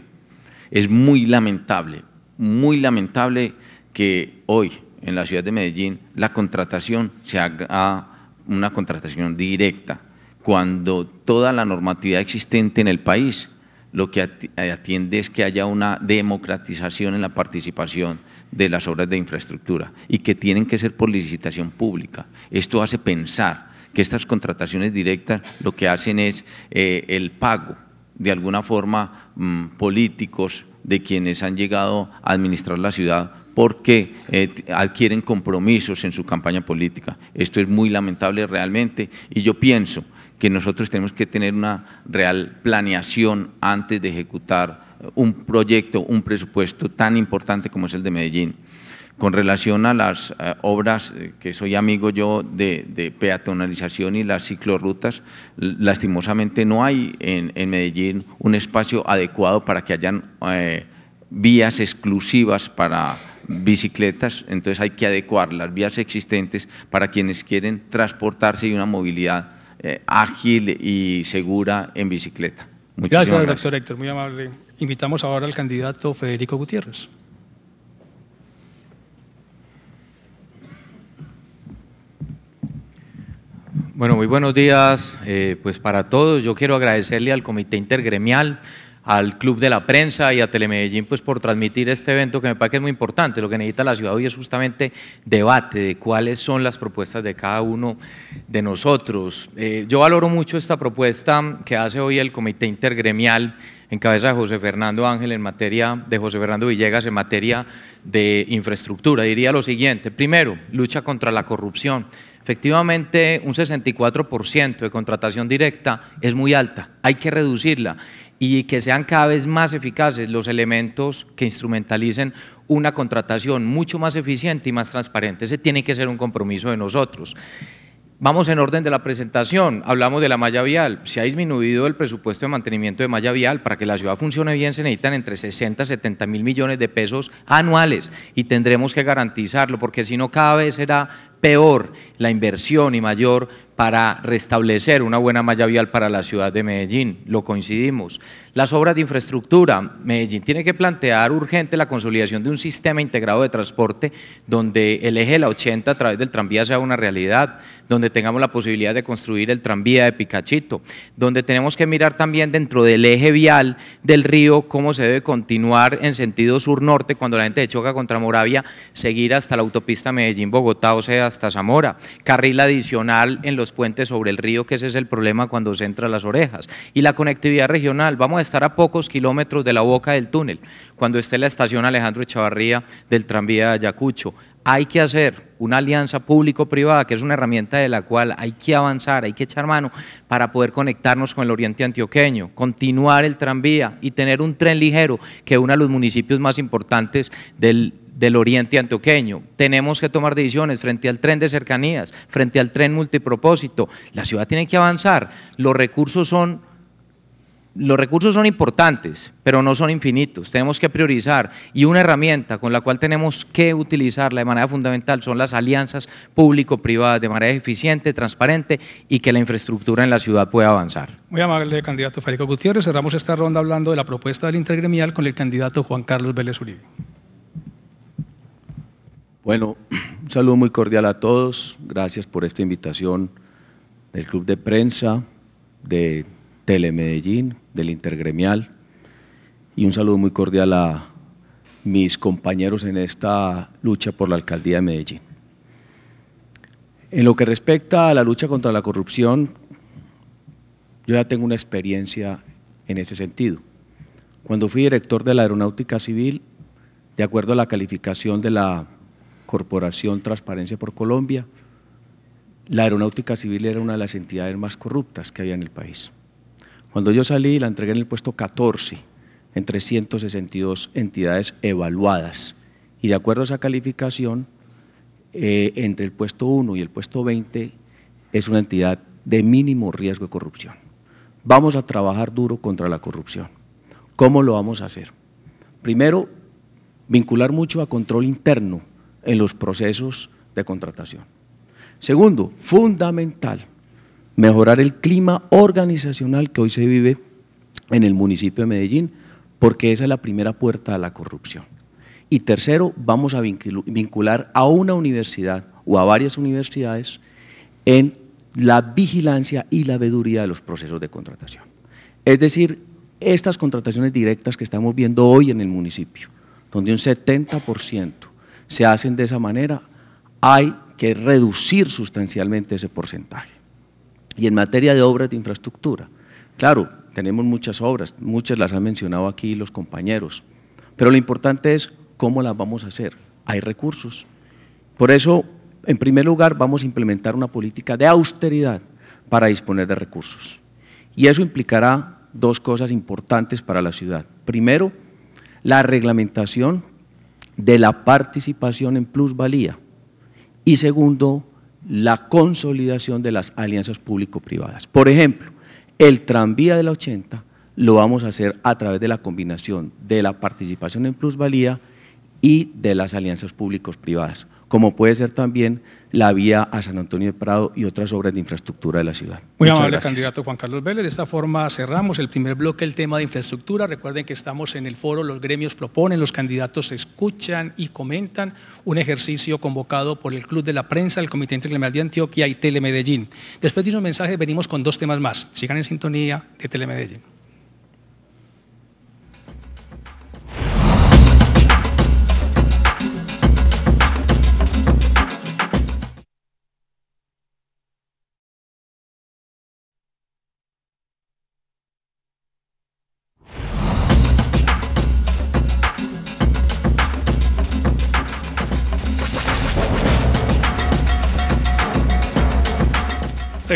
Es muy lamentable, muy lamentable que hoy en la ciudad de Medellín la contratación se haga una contratación directa, cuando toda la normatividad existente en el país lo que atiende es que haya una democratización en la participación de las obras de infraestructura y que tienen que ser por licitación pública. Esto hace pensar que estas contrataciones directas lo que hacen es eh, el pago, de alguna forma, mm, políticos de quienes han llegado a administrar la ciudad porque eh, adquieren compromisos en su campaña política. Esto es muy lamentable realmente y yo pienso que nosotros tenemos que tener una real planeación antes de ejecutar un proyecto, un presupuesto tan importante como es el de Medellín. Con relación a las eh, obras, eh, que soy amigo yo de, peatonalización y las ciclorrutas, lastimosamente no hay en, Medellín un espacio adecuado para que hayan eh, vías exclusivas para bicicletas, entonces hay que adecuar las vías existentes para quienes quieren transportarse y una movilidad ágil y segura en bicicleta. Muchas gracias, gracias, doctor Héctor, muy amable. Invitamos ahora al candidato Federico Gutiérrez. Bueno, muy buenos días eh, pues para todos. Yo quiero agradecerle al Comité Intergremial, al Club de la Prensa y a Telemedellín pues, por transmitir este evento que me parece que es muy importante. Lo que necesita la ciudad hoy es justamente debate de cuáles son las propuestas de cada uno de nosotros. Eh, yo valoro mucho esta propuesta que hace hoy el Comité Intergremial en cabeza de José Fernando Ángel en materia de José Fernando Villegas en materia de infraestructura. Diría lo siguiente, primero, lucha contra la corrupción. Efectivamente, un 64% de contratación directa es muy alta, hay que reducirla y que sean cada vez más eficaces los elementos que instrumentalicen una contratación mucho más eficiente y más transparente. Ese tiene que ser un compromiso de nosotros. Vamos en orden de la presentación. Hablamos de la malla vial. Se ha disminuido el presupuesto de mantenimiento de malla vial. Para que la ciudad funcione bien se necesitan entre 60 y 70 mil millones de pesos anuales y tendremos que garantizarlo porque si no cada vez será peor la inversión y mayor para restablecer una buena malla vial para la ciudad de Medellín, lo coincidimos. Las obras de infraestructura, Medellín tiene que plantear urgente la consolidación de un sistema integrado de transporte donde el eje de la 80 a través del tranvía sea una realidad, donde tengamos la posibilidad de construir el tranvía de Picachito, donde tenemos que mirar también dentro del eje vial del río cómo se debe continuar en sentido sur-norte cuando la gente choca contra Moravia, seguir hasta la autopista Medellín-Bogotá, o sea, hasta Zamora, carril adicional en los puentes sobre el río, que ese es el problema cuando se entra las orejas. Y la conectividad regional, vamos a estar a pocos kilómetros de la boca del túnel, cuando esté la estación Alejandro Echavarría del tranvía de Ayacucho. Hay que hacer una alianza público-privada, que es una herramienta de la cual hay que avanzar, hay que echar mano para poder conectarnos con el oriente antioqueño, continuar el tranvía y tener un tren ligero que una de los municipios más importantes del del oriente antioqueño. Tenemos que tomar decisiones frente al tren de cercanías, frente al tren multipropósito. La ciudad tiene que avanzar. Los recursos son, los recursos son importantes, pero no son infinitos. Tenemos que priorizar. Y una herramienta con la cual tenemos que utilizarla de manera fundamental son las alianzas público-privadas de manera eficiente, transparente y que la infraestructura en la ciudad pueda avanzar. Muy amable, candidato Federico Gutiérrez. Cerramos esta ronda hablando de la propuesta del intergremial con el candidato Juan Carlos Vélez Uribe. Bueno, un saludo muy cordial a todos. Gracias por esta invitación del Club de Prensa, de Telemedellín, del Intergremial. Y un saludo muy cordial a mis compañeros en esta lucha por la alcaldía de Medellín. En lo que respecta a la lucha contra la corrupción, yo ya tengo una experiencia en ese sentido. Cuando fui director de la Aeronáutica Civil, de acuerdo a la calificación de la Corporación Transparencia por Colombia, la aeronáutica civil era una de las entidades más corruptas que había en el país. Cuando yo salí, la entregué en el puesto 14 entre 162 entidades evaluadas. Y de acuerdo a esa calificación, eh, entre el puesto 1 y el puesto 20 es una entidad de mínimo riesgo de corrupción. Vamos a trabajar duro contra la corrupción. ¿Cómo lo vamos a hacer? Primero, vincular mucho a control interno en los procesos de contratación. Segundo, fundamental, mejorar el clima organizacional que hoy se vive en el municipio de Medellín, porque esa es la primera puerta a la corrupción. Y tercero, vamos a vincular a una universidad o a varias universidades en la vigilancia y la veeduría de los procesos de contratación. Es decir, estas contrataciones directas que estamos viendo hoy en el municipio, donde un 70% se hacen de esa manera, hay que reducir sustancialmente ese porcentaje. Y en materia de obras de infraestructura, claro, tenemos muchas obras, muchas las han mencionado aquí los compañeros, pero lo importante es cómo las vamos a hacer. Hay recursos. Por eso, en primer lugar, vamos a implementar una política de austeridad para disponer de recursos. Y eso implicará dos cosas importantes para la ciudad. Primero, la reglamentación de la participación en plusvalía y segundo, la consolidación de las alianzas público-privadas. Por ejemplo, el tranvía de la 80 lo vamos a hacer a través de la combinación de la participación en plusvalía y de las alianzas públicos privadas como puede ser también la vía a San Antonio de Prado y otras obras de infraestructura de la ciudad. Muy amable candidato Juan Carlos Vélez. De esta forma cerramos el primer bloque, el tema de infraestructura. Recuerden que estamos en el foro, los gremios proponen, los candidatos escuchan y comentan un ejercicio convocado por el Club de la Prensa, el Comité Intergremial de Antioquia y Telemedellín. Después de unos mensaje venimos con dos temas más. Sigan en sintonía de Telemedellín.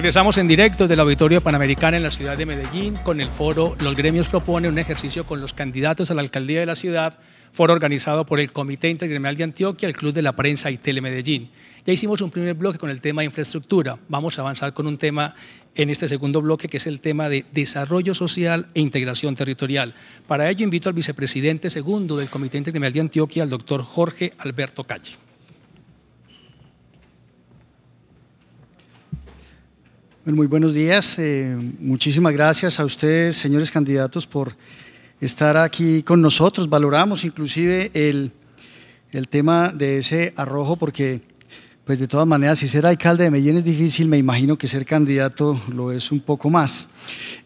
Regresamos en directo del Auditorio Panamericano en la ciudad de Medellín con el foro Los gremios Propone, un ejercicio con los candidatos a la alcaldía de la ciudad, foro organizado por el Comité Intergremial de Antioquia, el Club de la Prensa y Telemedellín. Ya hicimos un primer bloque con el tema de infraestructura. Vamos a avanzar con un tema en este segundo bloque, que es el tema de desarrollo social e integración territorial. Para ello invito al vicepresidente segundo del Comité Intergremial de Antioquia, al doctor Jorge Alberto Calle. muy buenos días. Eh, muchísimas gracias a ustedes, señores candidatos, por estar aquí con nosotros. Valoramos inclusive el, tema de ese arrojo porque, pues de todas maneras, si ser alcalde de Medellín es difícil, me imagino que ser candidato lo es un poco más.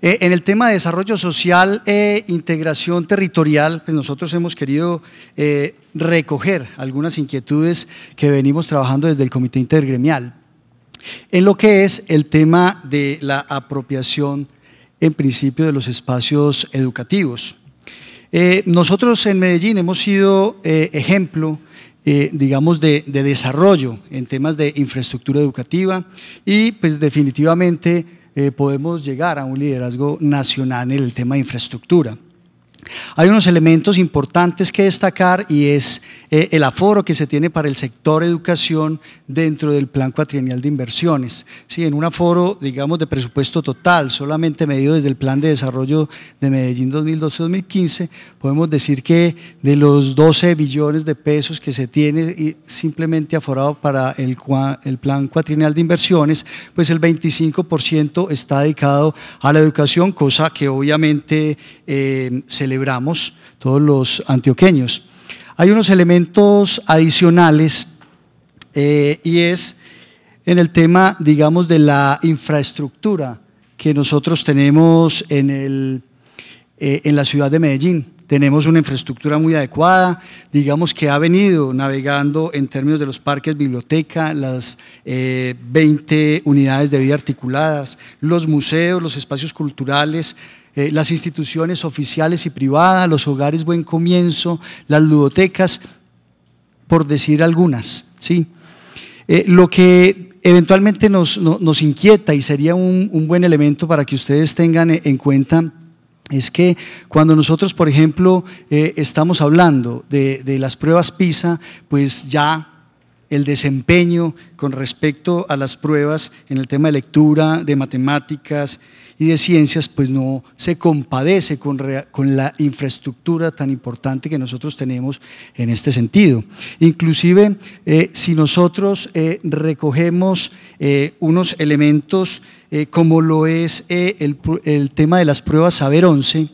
Eh, en el tema de desarrollo social e integración territorial, pues nosotros hemos querido eh, recoger algunas inquietudes que venimos trabajando desde el Comité Intergremial en lo que es el tema de la apropiación en principio de los espacios educativos. Eh, nosotros en Medellín hemos sido eh, ejemplo, eh, digamos, de, de, desarrollo en temas de infraestructura educativa y pues definitivamente podemos llegar a un liderazgo nacional en el tema de infraestructura. Hay unos elementos importantes que destacar y es eh, el aforo que se tiene para el sector educación dentro del plan cuatrienal de inversiones. en un aforo, digamos, de presupuesto total, solamente medido desde el plan de desarrollo de Medellín 2012-2015, podemos decir que de los 12 billones de pesos que se tiene simplemente aforado para el, plan cuatrienal de inversiones, pues el 25% está dedicado a la educación, cosa que obviamente eh, se le celebramos todos los antioqueños. Hay unos elementos adicionales eh, y es en el tema, digamos, de la infraestructura que nosotros tenemos en, el, eh, en la ciudad de Medellín. Tenemos una infraestructura muy adecuada, digamos que ha venido navegando en términos de los parques, biblioteca, las 20 eh, unidades de vida articuladas, los museos, los espacios culturales, eh, las instituciones oficiales y privadas, los hogares Buen Comienzo, las ludotecas, por decir algunas. ¿sí? Eh, lo que eventualmente nos, inquieta y sería un, buen elemento para que ustedes tengan e, en cuenta es que cuando nosotros, por ejemplo, eh, estamos hablando de, de las pruebas PISA, pues ya el desempeño con respecto a las pruebas en el tema de lectura, de matemáticas, y de Ciencias, pues no se compadece con, con la infraestructura tan importante que nosotros tenemos en este sentido. Inclusive, eh, si nosotros eh, recogemos eh, unos elementos como lo es el, tema de las pruebas Saber 11,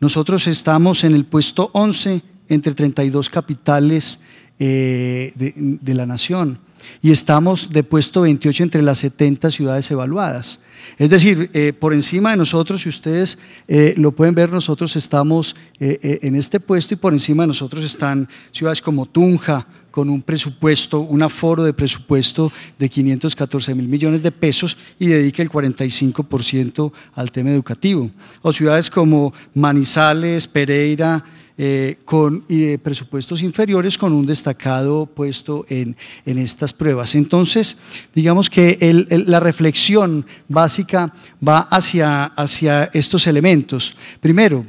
nosotros estamos en el puesto 11 entre 32 capitales de, de, la nación y estamos de puesto 28 entre las 70 ciudades evaluadas. Es decir, eh, por encima de nosotros, si ustedes eh, lo pueden ver, nosotros estamos eh, en este puesto y por encima de nosotros están ciudades como Tunja, con un presupuesto, un aforo de presupuesto de 514 mil millones de pesos y dedica el 45% al tema educativo. O ciudades como Manizales, Pereira, eh, con presupuestos inferiores con un destacado puesto en, estas pruebas. Entonces, digamos que la reflexión básica va hacia, hacia estos elementos. Primero,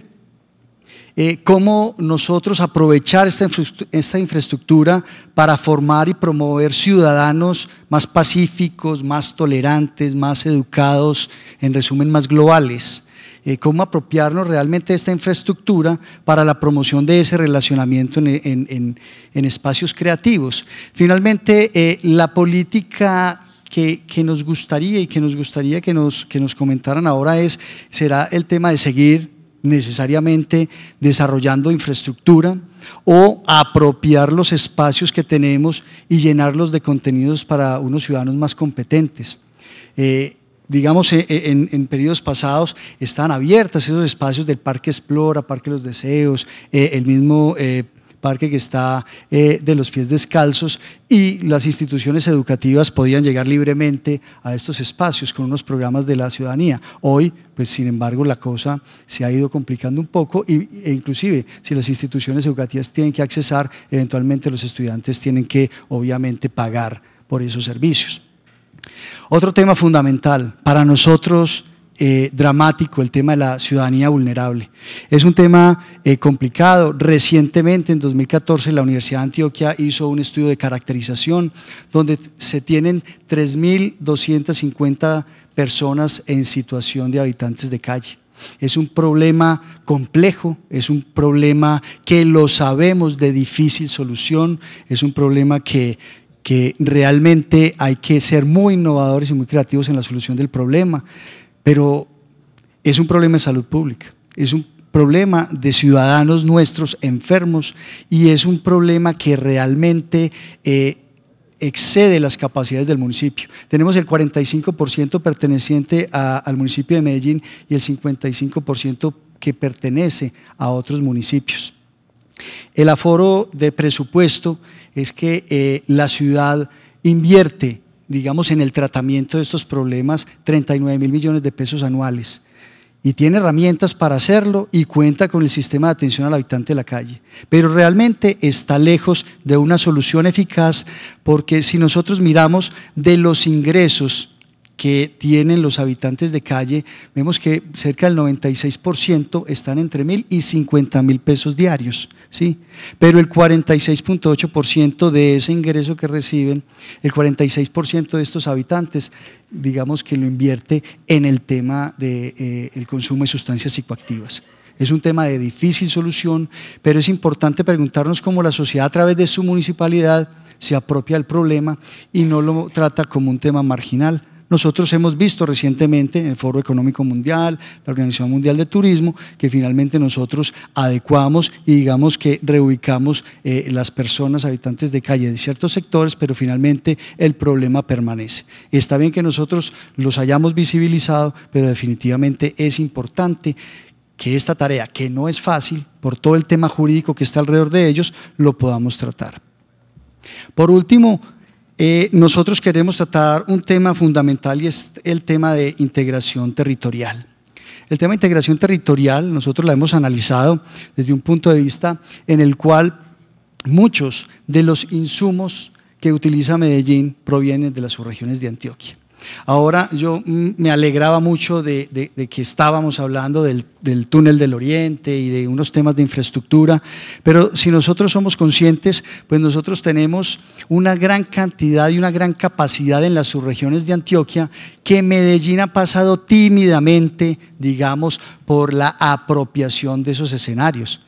eh, cómo nosotros aprovechar esta, infraestructura para formar y promover ciudadanos más pacíficos, más tolerantes, más educados, en resumen, más globales. Eh, cómo apropiarnos realmente de esta infraestructura para la promoción de ese relacionamiento en, espacios creativos. Finalmente, eh, la política que, nos gustaría y que nos gustaría que nos, comentaran ahora es, será el tema de seguir necesariamente desarrollando infraestructura o apropiar los espacios que tenemos y llenarlos de contenidos para unos ciudadanos más competentes. Eh, digamos, eh, eh, en, periodos pasados estaban abiertas esos espacios del Parque Explora, Parque Los Deseos, eh, el mismo parque que está de los pies descalzos y las instituciones educativas podían llegar libremente a estos espacios con unos programas de la ciudadanía. Hoy, pues sin embargo, la cosa se ha ido complicando un poco e inclusive si las instituciones educativas tienen que accesar, eventualmente los estudiantes tienen que obviamente pagar por esos servicios. Otro tema fundamental para nosotros eh, dramático, el tema de la ciudadanía vulnerable. Es un tema eh, complicado. Recientemente, en 2014, la Universidad de Antioquia hizo un estudio de caracterización donde se tienen 3.250 personas en situación de habitantes de calle. Es un problema complejo, es un problema que lo sabemos de difícil solución, es un problema que que realmente hay que ser muy innovadores y muy creativos en la solución del problema, pero es un problema de salud pública, es un problema de ciudadanos nuestros enfermos y es un problema que realmente eh, excede las capacidades del municipio. Tenemos el 45% perteneciente al municipio de Medellín y el 55% que pertenece a otros municipios. El aforo de presupuesto es que eh, la ciudad invierte, digamos, en el tratamiento de estos problemas 39 mil millones de pesos anuales y tiene herramientas para hacerlo y cuenta con el sistema de atención al habitante de la calle. Pero realmente está lejos de una solución eficaz porque si nosotros miramos de los ingresos que tienen los habitantes de calle, vemos que cerca del 96% están entre mil y 50 mil pesos diarios, ¿sí? Pero el 46.8% de ese ingreso que reciben, el 46% de estos habitantes, digamos que lo invierte en el tema del de, eh, consumo de sustancias psicoactivas. Es un tema de difícil solución, pero es importante preguntarnos cómo la sociedad a través de su municipalidad se apropia del problema y no lo trata como un tema marginal, nosotros hemos visto recientemente en el Foro Económico Mundial, la Organización Mundial de Turismo, que finalmente nosotros adecuamos y digamos que reubicamos eh, las personas habitantes de calle de ciertos sectores, pero finalmente el problema permanece. Está bien que nosotros los hayamos visibilizado, pero definitivamente es importante que esta tarea, que no es fácil por todo el tema jurídico que está alrededor de ellos, lo podamos tratar. Por último, eh, nosotros queremos tratar un tema fundamental y es el tema de integración territorial. El tema de integración territorial nosotros la hemos analizado desde un punto de vista en el cual muchos de los insumos que utiliza Medellín provienen de las subregiones de Antioquia. Ahora yo mm, me alegraba mucho de, que estábamos hablando del, del, túnel del Oriente y de unos temas de infraestructura, pero si nosotros somos conscientes, pues nosotros tenemos una gran cantidad y una gran capacidad en las subregiones de Antioquia que Medellín ha pasado tímidamente, digamos, por la apropiación de esos escenarios.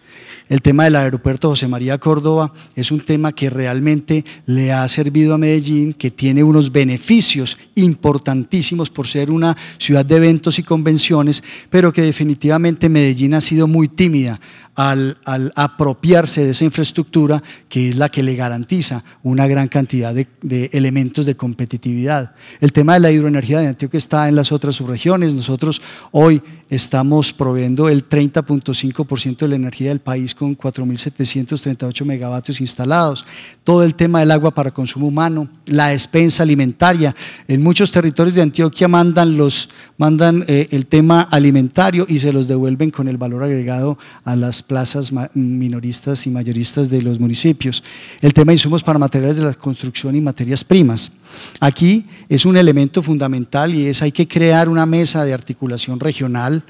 El tema del aeropuerto José María Córdoba es un tema que realmente le ha servido a Medellín, que tiene unos beneficios importantísimos por ser una ciudad de eventos y convenciones, pero que definitivamente Medellín ha sido muy tímida al, apropiarse de esa infraestructura que es la que le garantiza una gran cantidad de, elementos de competitividad. El tema de la hidroenergía de Antioquia está en las otras subregiones. Nosotros hoy estamos proveyendo el 30.5% de la energía del país con 4.738 megavatios instalados. Todo el tema del agua para consumo humano, la despensa alimentaria. En muchos territorios de Antioquia mandan, los, mandan eh, el tema alimentario y se los devuelven con el valor agregado a las plazas minoristas y mayoristas de los municipios. El tema de insumos para materiales de la construcción y materias primas. Aquí es un elemento fundamental y es hay que crear una mesa de articulación regional.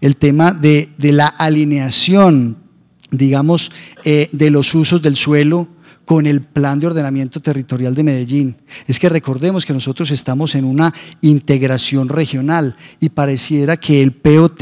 El tema de, la alineación, digamos, eh, de los usos del suelo con el plan de ordenamiento territorial de Medellín. Es que recordemos que nosotros estamos en una integración regional y pareciera que el POT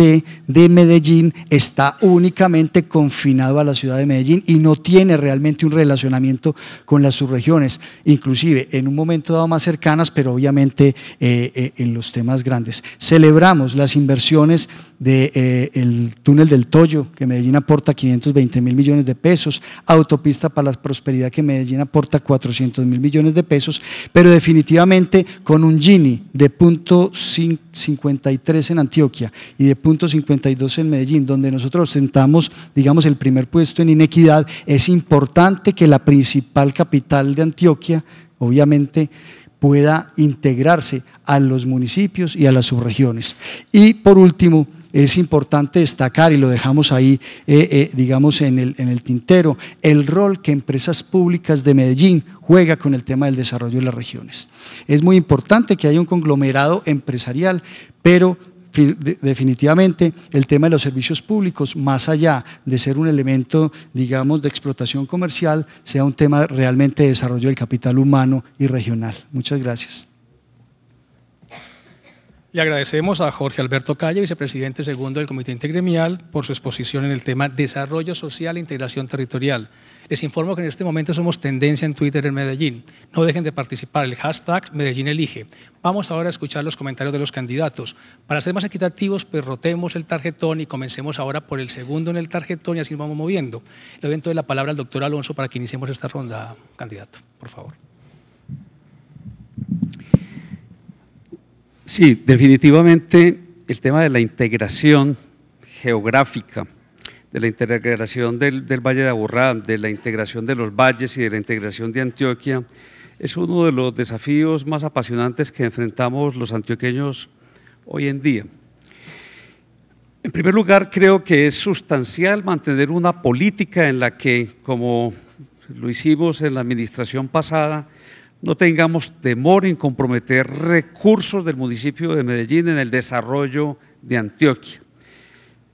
de Medellín está únicamente confinado a la ciudad de Medellín y no tiene realmente un relacionamiento con las subregiones, inclusive en un momento dado más cercanas, pero obviamente eh, eh, en los temas grandes. Celebramos las inversiones del de, eh, túnel del Toyo, que Medellín aporta 520 mil millones de pesos, autopista para la prosperidad que Medellín aporta 400 mil millones de pesos, pero definitivamente con un Gini de punto 53 en Antioquia y de punto 52 en Medellín, donde nosotros sentamos, digamos, el primer puesto en inequidad, es importante que la principal capital de Antioquia, obviamente, pueda integrarse a los municipios y a las subregiones. Y por último, es importante destacar, y lo dejamos ahí, eh, eh, digamos, en el, en el tintero, el rol que empresas públicas de Medellín juega con el tema del desarrollo de las regiones. Es muy importante que haya un conglomerado empresarial, pero definitivamente el tema de los servicios públicos, más allá de ser un elemento, digamos, de explotación comercial, sea un tema realmente de desarrollo del capital humano y regional. Muchas gracias. Le agradecemos a Jorge Alberto Calle, vicepresidente segundo del Comité Integremial, por su exposición en el tema Desarrollo Social e Integración Territorial. Les informo que en este momento somos tendencia en Twitter en Medellín. No dejen de participar, el hashtag Medellín elige. Vamos ahora a escuchar los comentarios de los candidatos. Para ser más equitativos, perrotemos pues, el tarjetón y comencemos ahora por el segundo en el tarjetón y así vamos moviendo. Le doy entonces la palabra al doctor Alonso para que iniciemos esta ronda, candidato, por favor. Sí, definitivamente el tema de la integración geográfica, de la integración del, Valle de Aburrá, de la integración de los valles y de la integración de Antioquia, es uno de los desafíos más apasionantes que enfrentamos los antioqueños hoy en día. En primer lugar, creo que es sustancial mantener una política en la que, como lo hicimos en la administración pasada, no tengamos temor en comprometer recursos del municipio de Medellín en el desarrollo de Antioquia.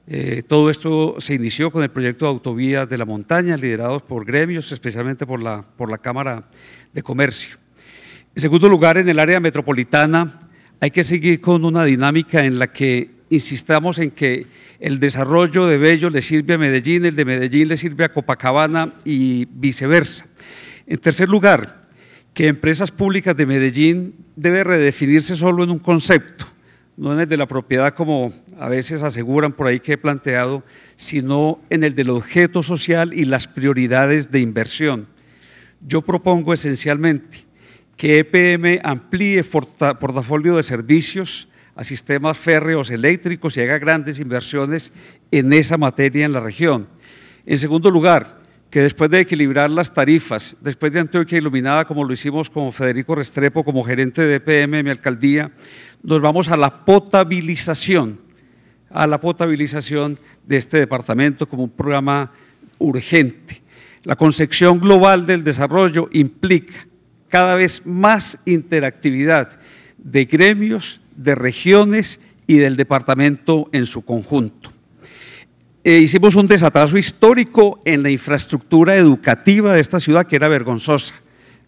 Eh, todo esto se inició con el proyecto de autovías de la montaña, liderados por gremios, especialmente por la, por la Cámara de Comercio. En segundo lugar, en el área metropolitana hay que seguir con una dinámica en la que insistamos en que el desarrollo de Bello le sirve a Medellín, el de Medellín le sirve a Copacabana y viceversa. En tercer lugar, que empresas públicas de Medellín debe redefinirse solo en un concepto, no en el de la propiedad como a veces aseguran por ahí que he planteado, sino en el del objeto social y las prioridades de inversión. Yo propongo esencialmente que EPM amplíe portafolio de servicios a sistemas férreos eléctricos y haga grandes inversiones en esa materia en la región. En segundo lugar, que después de equilibrar las tarifas, después de Antioquia Iluminada, como lo hicimos con Federico Restrepo, como gerente de EPM mi alcaldía, nos vamos a la potabilización, a la potabilización de este departamento como un programa urgente. La concepción global del desarrollo implica cada vez más interactividad de gremios, de regiones y del departamento en su conjunto. Eh, hicimos un desatazo histórico en la infraestructura educativa de esta ciudad que era vergonzosa.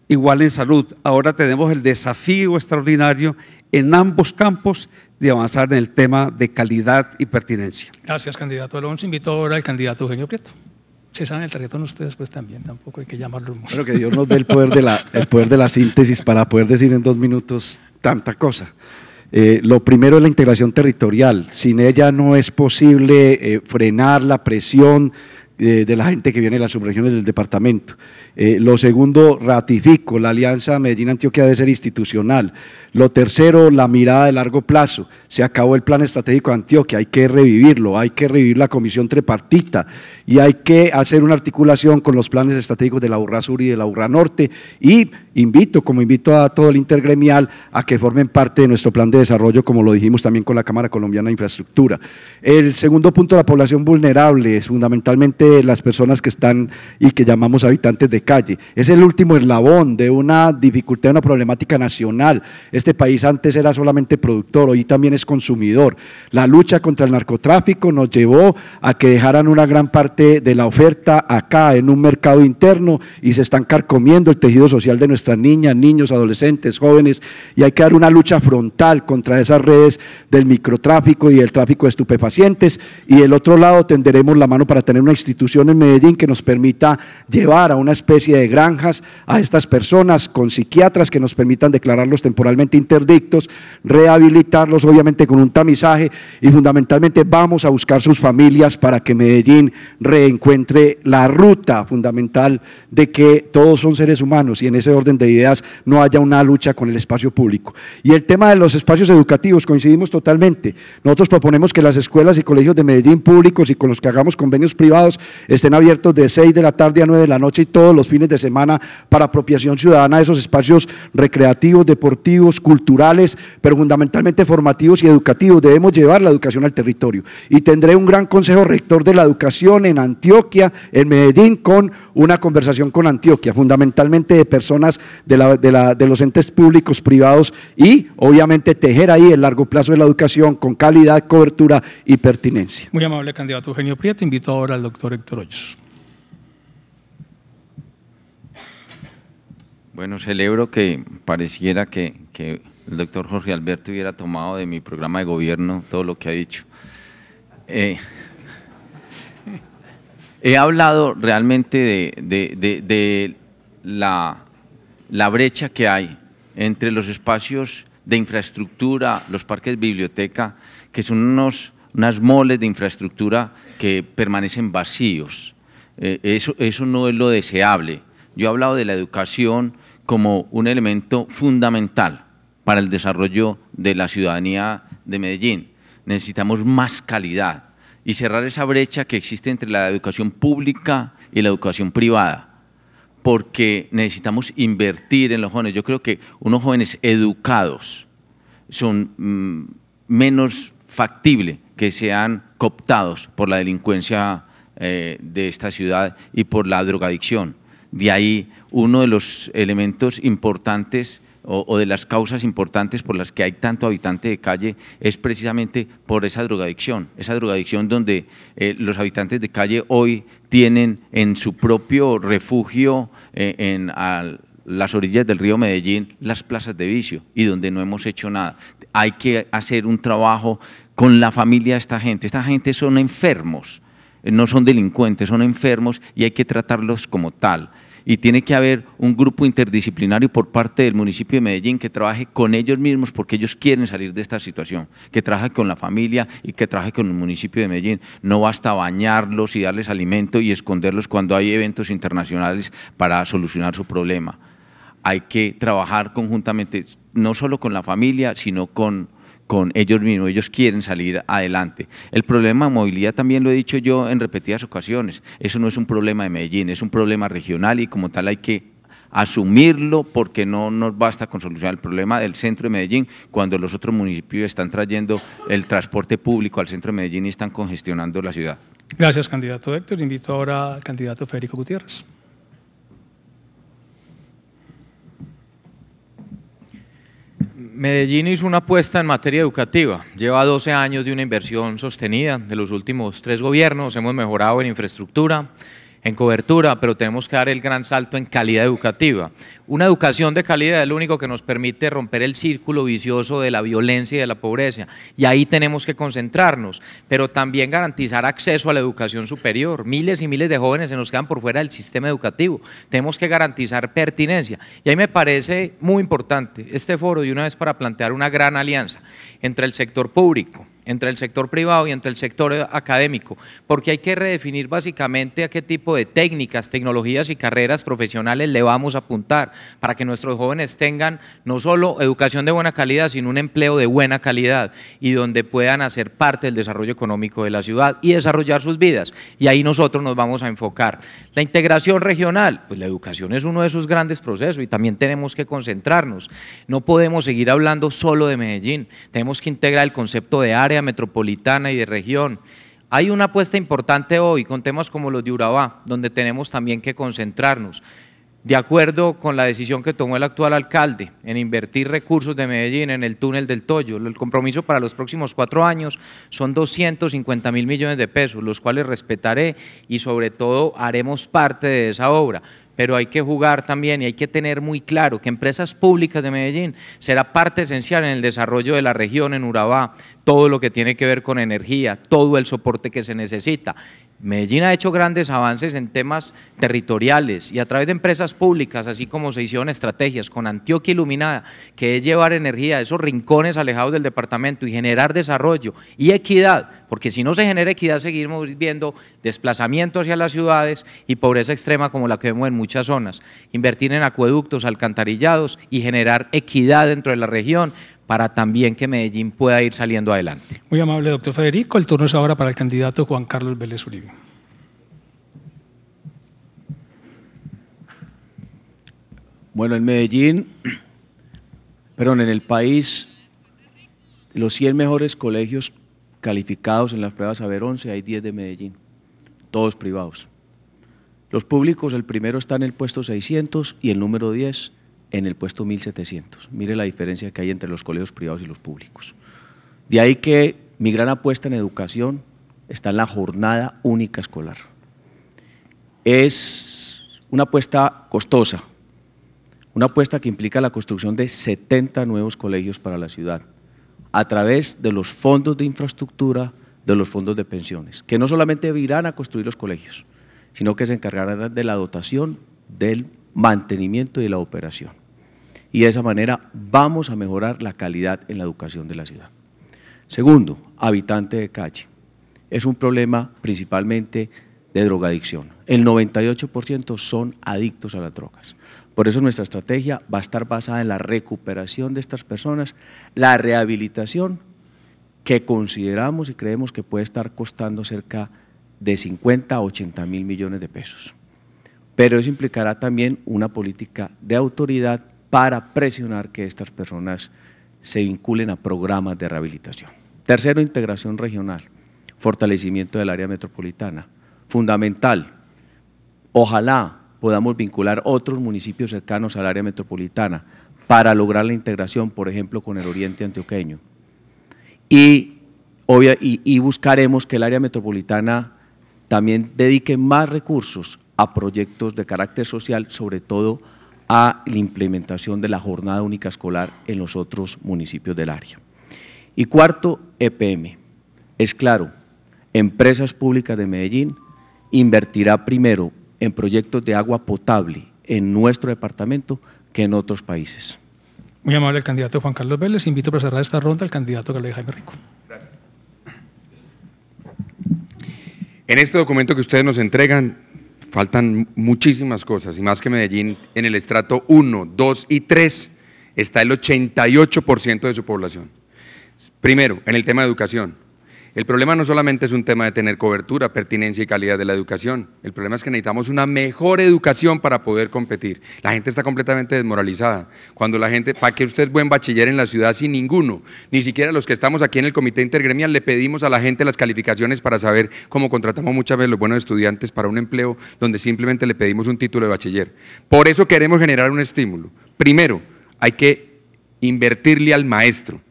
Igual en salud, ahora tenemos el desafío extraordinario en ambos campos de avanzar en el tema de calidad y pertinencia. Gracias, candidato Alonso. Invito ahora al candidato Eugenio Prieto. Se saben el tarjetón ustedes, pues también, tampoco hay que llamarlo mucho. Pero que Dios nos dé poder, de la, el poder de la síntesis para poder decir en dos minutos tanta cosa. Eh, lo primero es la integración territorial. Sin ella no es posible eh, frenar la presión eh, de la gente que viene de las subregiones del departamento. lo segundo, ratifico, la alianza Medellín-Antioquia debe ser institucional. Lo tercero, la mirada de largo plazo. Se acabó el plan estratégico de Antioquia, hay que revivirlo, hay que revivir la comisión tripartita y hay que hacer una articulación con los planes estratégicos de la Urra Sur y de la Urra Norte y invito, como invito a todo el intergremial, a que formen parte de nuestro plan de desarrollo, como lo dijimos también con la Cámara Colombiana de Infraestructura. El segundo punto, la población vulnerable, es fundamentalmente las personas que están y que llamamos habitantes de calle. Es el último eslabón de una dificultad, una problemática nacional. Este país antes era solamente productor, hoy también es consumidor. La lucha contra el narcotráfico nos llevó a que dejaran una gran parte de la oferta acá, en un mercado interno, y se están carcomiendo el tejido social de nuestra niñas, niños, adolescentes, jóvenes, y hay que dar una lucha frontal contra esas redes del microtráfico y el tráfico de estupefacientes. Y del otro lado tenderemos la mano para tener una institución en Medellín que nos permita llevar a una especie de granjas a estas personas con psiquiatras que nos permitan declararlos temporalmente interdictos, rehabilitarlos obviamente con un tamizaje y fundamentalmente vamos a buscar sus familias para que Medellín reencuentre la ruta fundamental de que todos son seres humanos y en ese orden de ideas no haya una lucha con el espacio público. Y el tema de los espacios educativos, coincidimos totalmente. Nosotros proponemos que las escuelas y colegios de Medellín públicos y con los que hagamos convenios privados estén abiertos de 6 de la tarde a 9 de la noche y todos los fines de semana para apropiación ciudadana de esos espacios recreativos, deportivos, culturales, pero fundamentalmente formativos y educativos. Debemos llevar la educación al territorio. Y tendré un gran consejo rector de la educación en Antioquia, en Medellín, con una conversación con Antioquia, fundamentalmente de personas de, los entes públicos, privados y obviamente tejer ahí el largo plazo de la educación con calidad, cobertura y pertinencia. Muy amable candidato Eugenio Prieto, invito ahora al doctor Héctor Hoyos. Bueno, celebro que pareciera que, el doctor Jorge Alberto hubiera tomado de mi programa de gobierno todo lo que ha dicho. Eh, he hablado realmente de la la brecha que hay entre los espacios de infraestructura, los parques biblioteca, que son unas moles de infraestructura que permanecen vacíos. Eh, eso, eso no es lo deseable. Yo he hablado de la educación como un elemento fundamental para el desarrollo de la ciudadanía de Medellín. Necesitamos más calidad y cerrar esa brecha que existe entre la educación pública y la educación privada porque necesitamos invertir en los jóvenes. Yo creo que unos jóvenes educados son mm, menos factible que sean cooptados por la delincuencia eh, de esta ciudad y por la drogadicción. De ahí uno de los elementos importantes o, de las causas importantes por las que hay tanto habitante de calle es precisamente por esa drogadicción, esa drogadicción donde eh, los habitantes de calle hoy tienen en su propio refugio, eh, en las orillas del río Medellín, las plazas de vicio y donde no hemos hecho nada. Hay que hacer un trabajo con la familia de esta gente. Esta gente son enfermos, eh, no son delincuentes, son enfermos y hay que tratarlos como tal y tiene que haber un grupo interdisciplinario por parte del municipio de Medellín que trabaje con ellos mismos porque ellos quieren salir de esta situación, que trabaje con la familia y que trabaje con el municipio de Medellín. No basta bañarlos y darles alimento y esconderlos cuando hay eventos internacionales para solucionar su problema. Hay que trabajar conjuntamente, no solo con la familia, sino con con ellos mismos, ellos quieren salir adelante. El problema de movilidad también lo he dicho yo en repetidas ocasiones, eso no es un problema de Medellín, es un problema regional y como tal hay que asumirlo porque no nos basta con solucionar el problema del centro de Medellín cuando los otros municipios están trayendo el transporte público al centro de Medellín y están congestionando la ciudad. Gracias, candidato Héctor. Invito ahora al candidato Federico Gutiérrez. Medellín hizo una apuesta en materia educativa. Lleva 12 años de una inversión sostenida de los últimos tres gobiernos. Hemos mejorado en infraestructura, en cobertura, pero tenemos que dar el gran salto en calidad educativa. Una educación de calidad es lo único que nos permite romper el círculo vicioso de la violencia y de la pobreza. Y ahí tenemos que concentrarnos, pero también garantizar acceso a la educación superior. Miles y miles de jóvenes se nos quedan por fuera del sistema educativo. Tenemos que garantizar pertinencia. Y ahí me parece muy importante este foro y una vez para plantear una gran alianza entre el sector público, entre el sector privado y entre el sector eh, académico, porque hay que redefinir básicamente a qué tipo de técnicas, tecnologías y carreras profesionales le vamos a apuntar para que nuestros jóvenes tengan no solo educación de buena calidad, sino un empleo de buena calidad y donde puedan hacer parte del desarrollo económico de la ciudad y desarrollar sus vidas. Y ahí nosotros nos vamos a enfocar. La integración regional, pues la educación es uno de sus grandes procesos y también tenemos que concentrarnos. No podemos seguir hablando solo de Medellín, tenemos que integrar el concepto de área metropolitana y de región. Hay una apuesta importante hoy, con temas como los de Urabá, donde tenemos también que concentrarnos. De acuerdo con la decisión que tomó el actual alcalde en invertir recursos de Medellín en el túnel del Toyo, el compromiso para los próximos cuatro años son 250 mil millones de pesos, los cuales respetaré y sobre todo haremos parte de esa obra pero hay que jugar también y hay que tener muy claro que Empresas Públicas de Medellín será parte esencial en el desarrollo de la región en Urabá, todo lo que tiene que ver con energía, todo el soporte que se necesita. Medellín ha hecho grandes avances en temas territoriales y a través de empresas públicas, así como se hicieron estrategias con Antioquia Iluminada, que es llevar energía a esos rincones alejados del departamento y generar desarrollo y equidad, porque si no se genera equidad seguimos viendo desplazamiento hacia las ciudades y pobreza extrema como la que vemos en muchas zonas. Invertir en acueductos, alcantarillados y generar equidad dentro de la región, para también que Medellín pueda ir saliendo adelante. Muy amable, doctor Federico. El turno es ahora para el candidato Juan Carlos Vélez Uribe. Bueno, en Medellín, perdón, en el país, los 100 mejores colegios calificados en las pruebas Saber 11, hay 10 de Medellín, todos privados. Los públicos, el primero está en el puesto 600 y el número 10 en el puesto 1700. Mire la diferencia que hay entre los colegios privados y los públicos. De ahí que mi gran apuesta en educación está en la jornada única escolar. Es una apuesta costosa, una apuesta que implica la construcción de 70 nuevos colegios para la ciudad, a través de los fondos de infraestructura, de los fondos de pensiones, que no solamente irán a construir los colegios, sino que se encargarán de la dotación, del mantenimiento y la operación y de esa manera vamos a mejorar la calidad en la educación de la ciudad. Segundo, habitante de calle. Es un problema principalmente de drogadicción. El 98% son adictos a las drogas. Por eso nuestra estrategia va a estar basada en la recuperación de estas personas, la rehabilitación que consideramos y creemos que puede estar costando cerca de 50 a 80 mil millones de pesos. Pero eso implicará también una política de autoridad para presionar que estas personas se vinculen a programas de rehabilitación. Tercero, integración regional, fortalecimiento del área metropolitana, fundamental. Ojalá podamos vincular otros municipios cercanos al área metropolitana para lograr la integración, por ejemplo, con el oriente antioqueño. Y, y, y buscaremos que el área metropolitana también dedique más recursos a proyectos de carácter social, sobre todo a la implementación de la jornada única escolar en los otros municipios del área. Y cuarto, EPM. Es claro, Empresas Públicas de Medellín invertirá primero en proyectos de agua potable en nuestro departamento que en otros países. Muy amable el candidato Juan Carlos Vélez. Invito para cerrar esta ronda al candidato Carlos Jaime Rico. Gracias. En este documento que ustedes nos entregan, faltan muchísimas cosas, y más que Medellín, en el estrato 1, 2 y 3 está el 88% de su población. Primero, en el tema de educación. El problema no solamente es un tema de tener cobertura, pertinencia y calidad de la educación. El problema es que necesitamos una mejor educación para poder competir. La gente está completamente desmoralizada. Cuando la gente, ¿para qué usted es buen bachiller en la ciudad sin ninguno? Ni siquiera los que estamos aquí en el comité intergremial le pedimos a la gente las calificaciones para saber cómo contratamos muchas veces los buenos estudiantes para un empleo donde simplemente le pedimos un título de bachiller. Por eso queremos generar un estímulo. Primero, hay que invertirle al maestro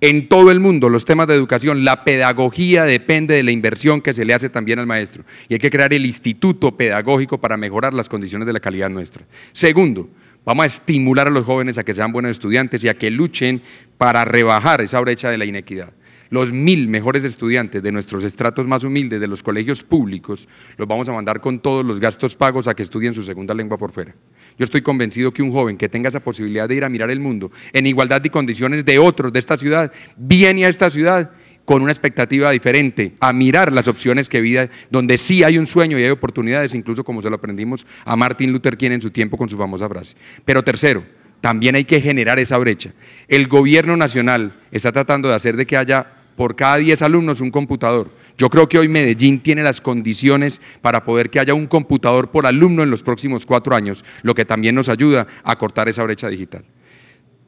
en todo el mundo los temas de educación, la pedagogía depende de la inversión que se le hace también al maestro. Y hay que crear el instituto pedagógico para mejorar las condiciones de la calidad nuestra. Segundo, vamos a estimular a los jóvenes a que sean buenos estudiantes y a que luchen para rebajar esa brecha de la inequidad. Los mil mejores estudiantes de nuestros estratos más humildes de los colegios públicos los vamos a mandar con todos los gastos pagos a que estudien su segunda lengua por fuera. Yo estoy convencido que un joven que tenga esa posibilidad de ir a mirar el mundo en igualdad de condiciones de otros de esta ciudad, viene a esta ciudad con una expectativa diferente, a mirar las opciones que vida, donde sí hay un sueño y hay oportunidades, incluso como se lo aprendimos a Martin Luther King en su tiempo con su famosa frase. Pero tercero, también hay que generar esa brecha. El gobierno nacional está tratando de hacer de que haya por cada 10 alumnos un computador. Yo creo que hoy Medellín tiene las condiciones para poder que haya un computador por alumno en los próximos cuatro años, lo que también nos ayuda a cortar esa brecha digital.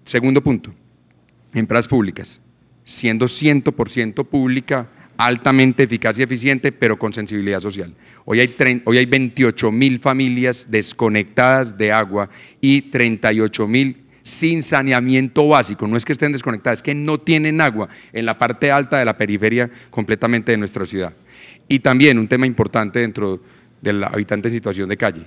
Segundo punto, empresas públicas. Siendo 100% pública, altamente eficaz y eficiente, pero con sensibilidad social. Hoy hay, hoy hay 28 mil familias desconectadas de agua y 38 mil sin saneamiento básico. No es que estén desconectadas, es que no tienen agua en la parte alta de la periferia completamente de nuestra ciudad. Y también un tema importante dentro del habitante en situación de calle.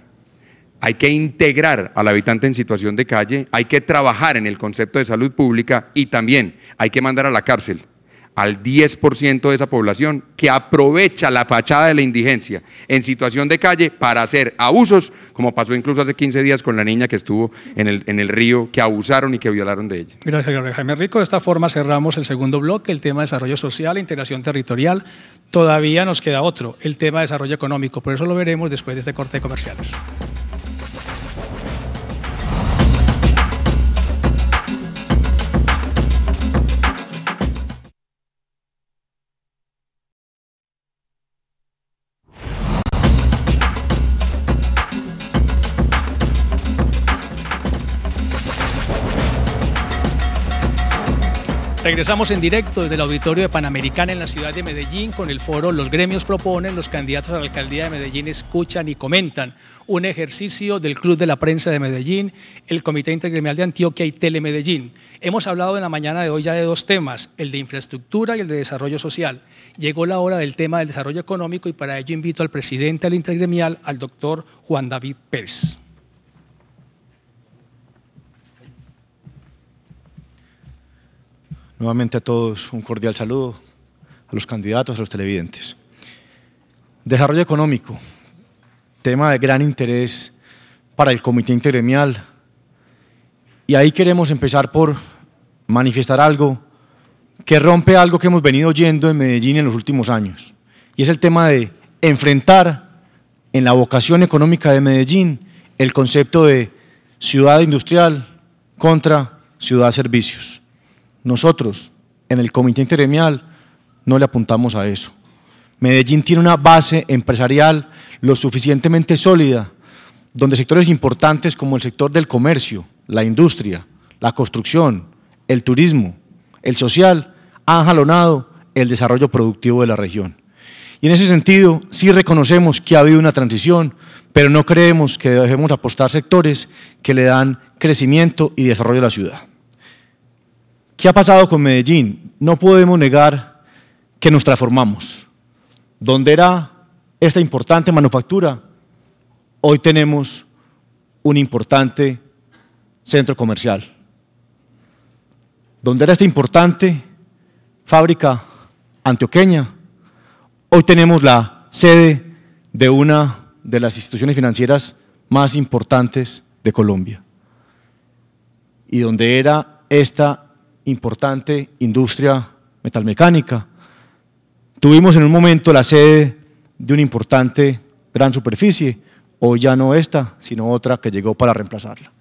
Hay que integrar al habitante en situación de calle, hay que trabajar en el concepto de salud pública y también hay que mandar a la cárcel al 10% de esa población que aprovecha la fachada de la indigencia en situación de calle para hacer abusos, como pasó incluso hace 15 días con la niña que estuvo en el, en el río, que abusaron y que violaron de ella. Gracias, señor Jaime Rico. De esta forma cerramos el segundo bloque, el tema de desarrollo social, e integración territorial. Todavía nos queda otro, el tema de desarrollo económico, por eso lo veremos después de este corte de comerciales. Regresamos en directo desde el auditorio de Panamericana en la ciudad de Medellín con el foro Los gremios proponen, los candidatos a la alcaldía de Medellín escuchan y comentan. Un ejercicio del Club de la Prensa de Medellín, el Comité Intergremial de Antioquia y Telemedellín. Hemos hablado en la mañana de hoy ya de dos temas, el de infraestructura y el de desarrollo social. Llegó la hora del tema del desarrollo económico y para ello invito al presidente del Intergremial, al doctor Juan David Pérez. Nuevamente a todos un cordial saludo, a los candidatos, a los televidentes. Desarrollo económico, tema de gran interés para el comité intergremial. Y ahí queremos empezar por manifestar algo que rompe algo que hemos venido oyendo en Medellín en los últimos años. Y es el tema de enfrentar en la vocación económica de Medellín el concepto de ciudad industrial contra ciudad servicios. Nosotros, en el comité Interremial, no le apuntamos a eso. Medellín tiene una base empresarial lo suficientemente sólida, donde sectores importantes como el sector del comercio, la industria, la construcción, el turismo, el social, han jalonado el desarrollo productivo de la región. Y en ese sentido, sí reconocemos que ha habido una transición, pero no creemos que debemos apostar sectores que le dan crecimiento y desarrollo a la ciudad. ¿Qué ha pasado con Medellín? No podemos negar que nos transformamos. Donde era esta importante manufactura, hoy tenemos un importante centro comercial. Donde era esta importante fábrica antioqueña, hoy tenemos la sede de una de las instituciones financieras más importantes de Colombia. Y donde era esta importante industria metalmecánica. Tuvimos en un momento la sede de una importante gran superficie, hoy ya no esta, sino otra que llegó para reemplazarla.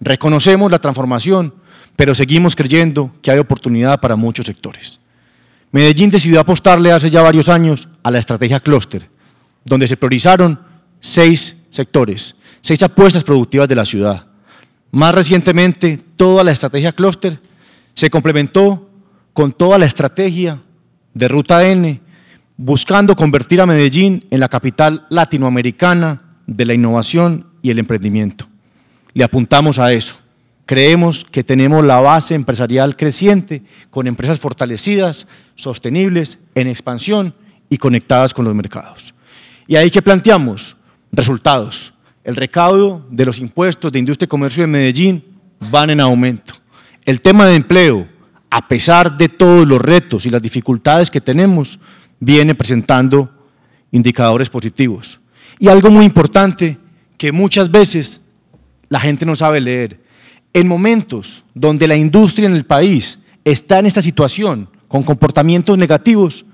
Reconocemos la transformación, pero seguimos creyendo que hay oportunidad para muchos sectores. Medellín decidió apostarle hace ya varios años a la estrategia clúster, donde se priorizaron seis sectores, seis apuestas productivas de la ciudad. Más recientemente, toda la estrategia clúster se complementó con toda la estrategia de Ruta N, buscando convertir a Medellín en la capital latinoamericana de la innovación y el emprendimiento. Le apuntamos a eso. Creemos que tenemos la base empresarial creciente, con empresas fortalecidas, sostenibles, en expansión y conectadas con los mercados. Y ahí que planteamos resultados. El recaudo de los impuestos de industria y comercio de Medellín van en aumento el tema de empleo, a pesar de todos los retos y las dificultades que tenemos, viene presentando indicadores positivos. Y algo muy importante que muchas veces la gente no sabe leer. En momentos donde la industria en el país está en esta situación con comportamientos negativos,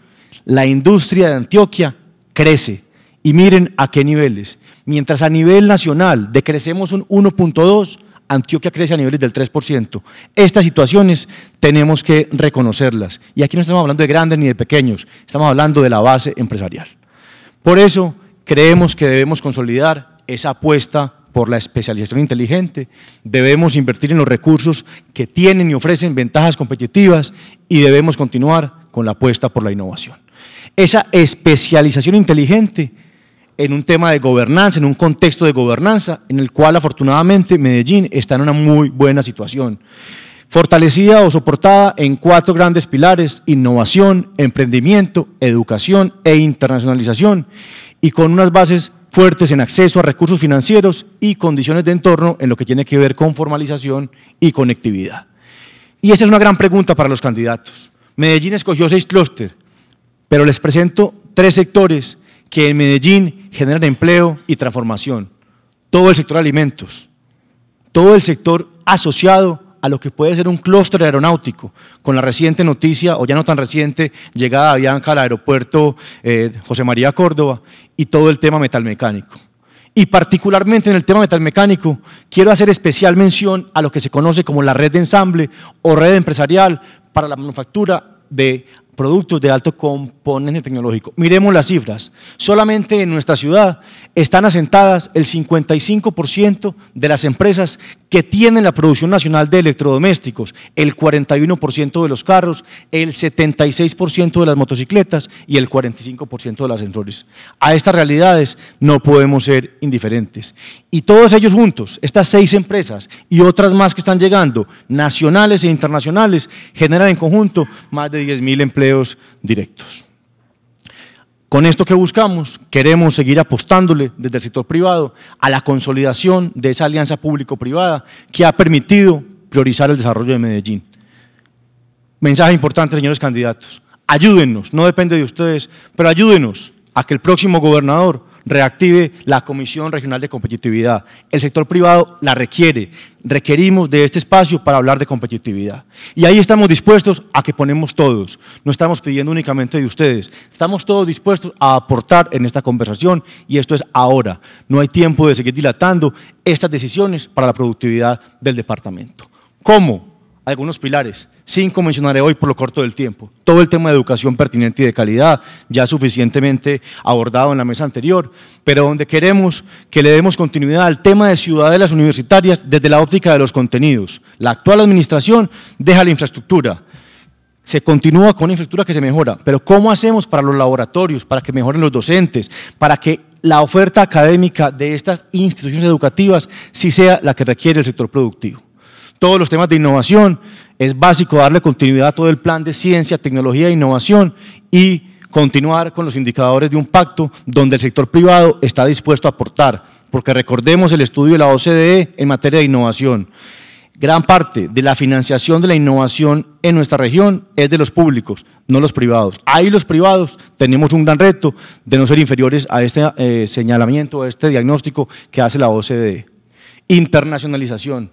la industria de Antioquia crece. Y miren a qué niveles. Mientras a nivel nacional decrecemos un 1.2, Antioquia crece a niveles del 3%. Estas situaciones tenemos que reconocerlas. Y aquí no estamos hablando de grandes ni de pequeños, estamos hablando de la base empresarial. Por eso creemos que debemos consolidar esa apuesta por la especialización inteligente, debemos invertir en los recursos que tienen y ofrecen ventajas competitivas y debemos continuar con la apuesta por la innovación. Esa especialización inteligente en un tema de gobernanza, en un contexto de gobernanza, en el cual afortunadamente Medellín está en una muy buena situación. Fortalecida o soportada en cuatro grandes pilares, innovación, emprendimiento, educación e internacionalización, y con unas bases fuertes en acceso a recursos financieros y condiciones de entorno en lo que tiene que ver con formalización y conectividad. Y esa es una gran pregunta para los candidatos. Medellín escogió seis clústeres, pero les presento tres sectores que en Medellín generan empleo y transformación. Todo el sector alimentos, todo el sector asociado a lo que puede ser un clúster aeronáutico, con la reciente noticia, o ya no tan reciente, llegada de Avianca al aeropuerto eh, José María Córdoba y todo el tema metalmecánico. Y particularmente en el tema metalmecánico, quiero hacer especial mención a lo que se conoce como la red de ensamble o red empresarial para la manufactura de productos de alto componente tecnológico. Miremos las cifras. Solamente en nuestra ciudad están asentadas el 55% de las empresas que tienen la producción nacional de electrodomésticos, el 41% de los carros, el 76% de las motocicletas y el 45% de los ascensores. A estas realidades no podemos ser indiferentes. Y todos ellos juntos, estas seis empresas y otras más que están llegando, nacionales e internacionales, generan en conjunto más de 10.000 empleos directos. Con esto que buscamos, queremos seguir apostándole desde el sector privado a la consolidación de esa alianza público-privada que ha permitido priorizar el desarrollo de Medellín. Mensaje importante, señores candidatos. Ayúdennos, no depende de ustedes, pero ayúdenos a que el próximo gobernador reactive la Comisión Regional de Competitividad. El sector privado la requiere. Requerimos de este espacio para hablar de competitividad. Y ahí estamos dispuestos a que ponemos todos. No estamos pidiendo únicamente de ustedes. Estamos todos dispuestos a aportar en esta conversación y esto es ahora. No hay tiempo de seguir dilatando estas decisiones para la productividad del departamento. ¿Cómo? algunos pilares. Cinco mencionaré hoy por lo corto del tiempo. Todo el tema de educación pertinente y de calidad, ya suficientemente abordado en la mesa anterior, pero donde queremos que le demos continuidad al tema de ciudades universitarias desde la óptica de los contenidos. La actual administración deja la infraestructura. Se continúa con una infraestructura que se mejora, pero ¿cómo hacemos para los laboratorios, para que mejoren los docentes, para que la oferta académica de estas instituciones educativas sí sea la que requiere el sector productivo? todos los temas de innovación. Es básico darle continuidad a todo el plan de ciencia, tecnología e innovación y continuar con los indicadores de un pacto donde el sector privado está dispuesto a aportar, porque recordemos el estudio de la OCDE en materia de innovación. Gran parte de la financiación de la innovación en nuestra región es de los públicos, no los privados. Ahí los privados tenemos un gran reto de no ser inferiores a este eh, señalamiento, a este diagnóstico que hace la OCDE. Internacionalización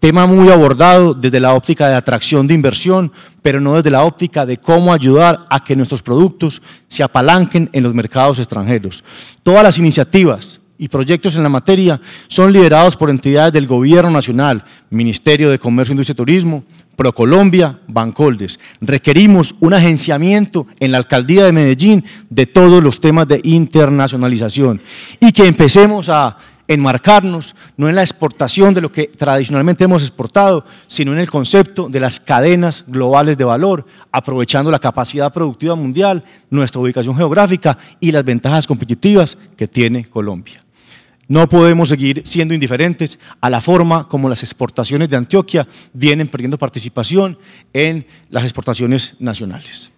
Tema muy abordado desde la óptica de atracción de inversión, pero no desde la óptica de cómo ayudar a que nuestros productos se apalanquen en los mercados extranjeros. Todas las iniciativas y proyectos en la materia son liderados por entidades del Gobierno Nacional, Ministerio de Comercio, Industria y Turismo, ProColombia, Bancoldes. Requerimos un agenciamiento en la Alcaldía de Medellín de todos los temas de internacionalización y que empecemos a enmarcarnos no en la exportación de lo que tradicionalmente hemos exportado, sino en el concepto de las cadenas globales de valor, aprovechando la capacidad productiva mundial, nuestra ubicación geográfica y las ventajas competitivas que tiene Colombia. No podemos seguir siendo indiferentes a la forma como las exportaciones de Antioquia vienen perdiendo participación en las exportaciones nacionales.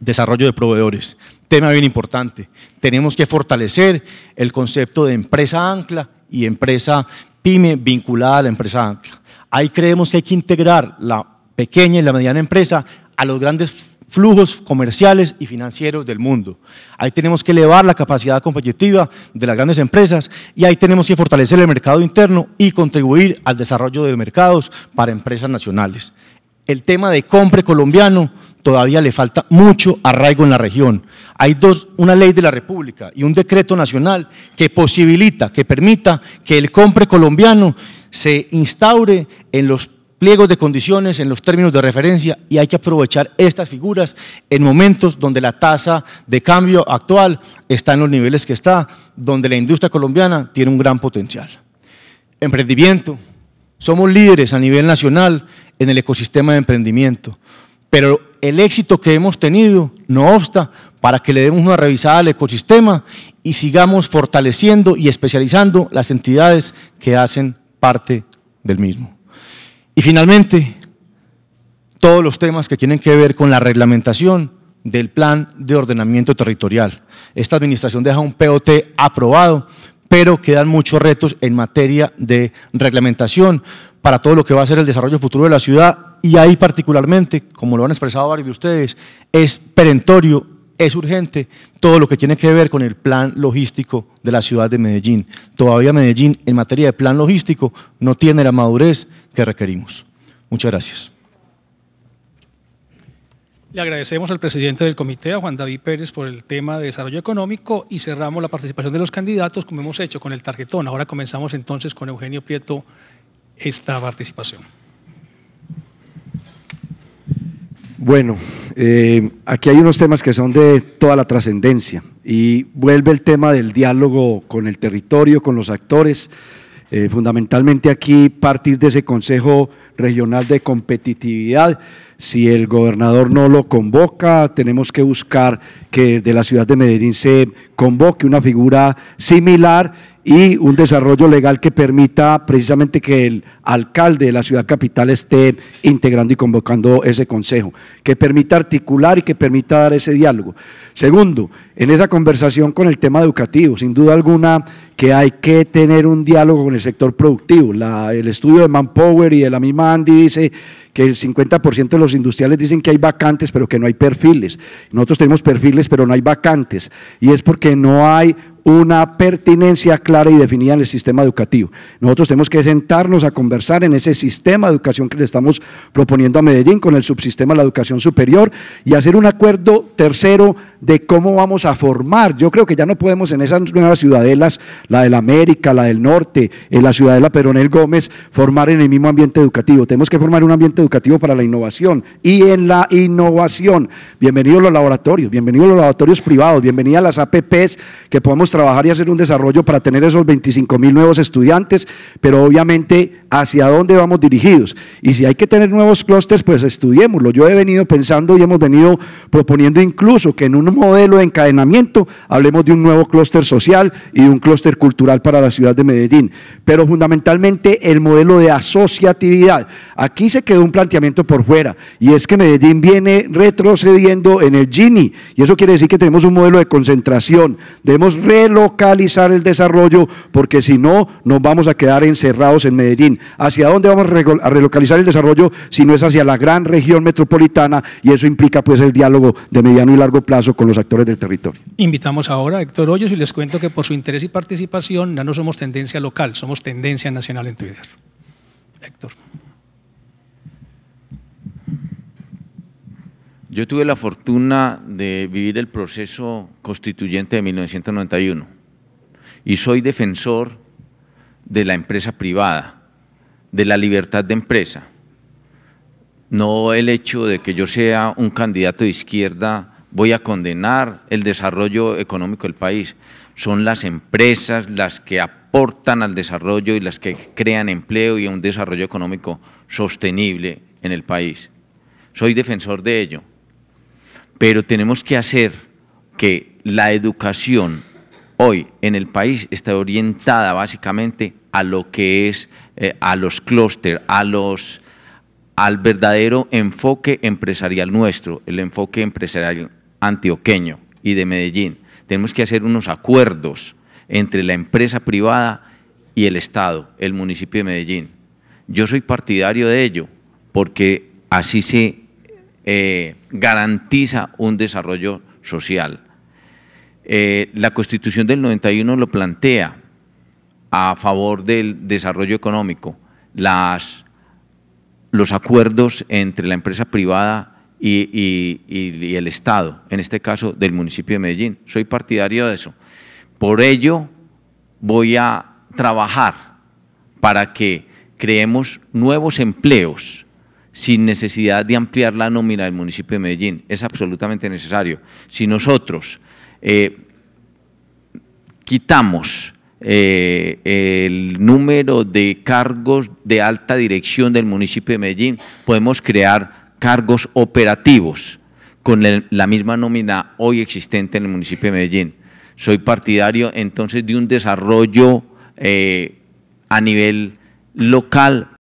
Desarrollo de proveedores tema bien importante. Tenemos que fortalecer el concepto de empresa ancla y empresa pyme vinculada a la empresa ancla. Ahí creemos que hay que integrar la pequeña y la mediana empresa a los grandes flujos comerciales y financieros del mundo. Ahí tenemos que elevar la capacidad competitiva de las grandes empresas y ahí tenemos que fortalecer el mercado interno y contribuir al desarrollo de mercados para empresas nacionales el tema de compre colombiano todavía le falta mucho arraigo en la región. Hay dos, una ley de la República y un decreto nacional que posibilita, que permita que el compre colombiano se instaure en los pliegos de condiciones, en los términos de referencia y hay que aprovechar estas figuras en momentos donde la tasa de cambio actual está en los niveles que está, donde la industria colombiana tiene un gran potencial. Emprendimiento, somos líderes a nivel nacional en el ecosistema de emprendimiento. Pero el éxito que hemos tenido no obsta para que le demos una revisada al ecosistema y sigamos fortaleciendo y especializando las entidades que hacen parte del mismo. Y finalmente, todos los temas que tienen que ver con la reglamentación del plan de ordenamiento territorial. Esta administración deja un POT aprobado, pero quedan muchos retos en materia de reglamentación, para todo lo que va a ser el desarrollo futuro de la ciudad y ahí particularmente, como lo han expresado varios de ustedes, es perentorio, es urgente todo lo que tiene que ver con el plan logístico de la ciudad de Medellín. Todavía Medellín en materia de plan logístico no tiene la madurez que requerimos. Muchas gracias. Le agradecemos al presidente del comité, a Juan David Pérez, por el tema de desarrollo económico y cerramos la participación de los candidatos como hemos hecho con el tarjetón. Ahora comenzamos entonces con Eugenio Prieto esta participación. Bueno, eh, aquí hay unos temas que son de toda la trascendencia y vuelve el tema del diálogo con el territorio, con los actores. Eh, fundamentalmente aquí partir de ese Consejo Regional de Competitividad si el gobernador no lo convoca, tenemos que buscar que de la ciudad de Medellín se convoque una figura similar y un desarrollo legal que permita precisamente que el alcalde de la ciudad capital esté integrando y convocando ese consejo, que permita articular y que permita dar ese diálogo. Segundo, en esa conversación con el tema educativo, sin duda alguna que hay que tener un diálogo con el sector productivo. el estudio de Manpower y de la misma Andy dice que el 50% de los industriales dicen que hay vacantes, pero que no hay perfiles. Nosotros tenemos perfiles, pero no hay vacantes. Y es porque no hay una pertinencia clara y definida en el sistema educativo. Nosotros tenemos que sentarnos a conversar en ese sistema de educación que le estamos proponiendo a Medellín con el subsistema de la educación superior y hacer un acuerdo tercero de cómo vamos a formar. Yo creo que ya no podemos en esas nuevas ciudadelas, la del América, la del Norte, en la ciudadela Peronel Gómez, formar en el mismo ambiente educativo. Tenemos que formar un ambiente educativo para la innovación y en la innovación. Bienvenidos los laboratorios, bienvenidos los laboratorios privados, bienvenidas las APPs que podemos trabajar y hacer un desarrollo para tener esos 25 mil nuevos estudiantes, pero obviamente hacia dónde vamos dirigidos. Y si hay que tener nuevos clústeres, pues estudiémoslo. Yo he venido pensando y hemos venido proponiendo incluso que en un modelo de encadenamiento hablemos de un nuevo clúster social y un clúster cultural para la ciudad de Medellín. Pero fundamentalmente el modelo de asociatividad. Aquí se quedó un planteamiento por fuera y es que Medellín viene retrocediendo en el Gini y eso quiere decir que tenemos un modelo de concentración. Debemos relocalizar el desarrollo, porque si no, nos vamos a quedar encerrados en Medellín. ¿Hacia dónde vamos a relocalizar el desarrollo si no es hacia la gran región metropolitana? Y eso implica pues el diálogo de mediano y largo plazo con los actores del territorio. Invitamos ahora a Héctor Hoyos y les cuento que por su interés y participación ya no somos tendencia local, somos tendencia nacional en Twitter. Héctor. Yo tuve la fortuna de vivir el proceso constituyente de 1991 y soy defensor de la empresa privada, de la libertad de empresa. No el hecho de que yo sea un candidato de izquierda voy a condenar el desarrollo económico del país. Son las empresas las que aportan al desarrollo y las que crean empleo y un desarrollo económico sostenible en el país. Soy defensor de ello pero tenemos que hacer que la educación hoy en el país esté orientada básicamente a lo que es, eh, a los clústeres, a los al verdadero enfoque empresarial nuestro, el enfoque empresarial antioqueño y de Medellín. Tenemos que hacer unos acuerdos entre la empresa privada y el Estado, el municipio de Medellín. Yo soy partidario de ello, porque así se eh, garantiza un desarrollo social. Eh, la Constitución del 91 lo plantea a favor del desarrollo económico, las, los acuerdos entre la empresa privada y el Estado, en este caso del municipio de Medellín. Soy partidario de eso. Por ello voy a trabajar para que creemos nuevos empleos sin necesidad de ampliar la nómina del municipio de Medellín. Es absolutamente necesario. Si nosotros eh, quitamos eh, el número de cargos de alta dirección del municipio de Medellín, podemos crear cargos operativos con la misma nómina hoy existente en el municipio de Medellín. Soy partidario entonces de un desarrollo eh, a nivel local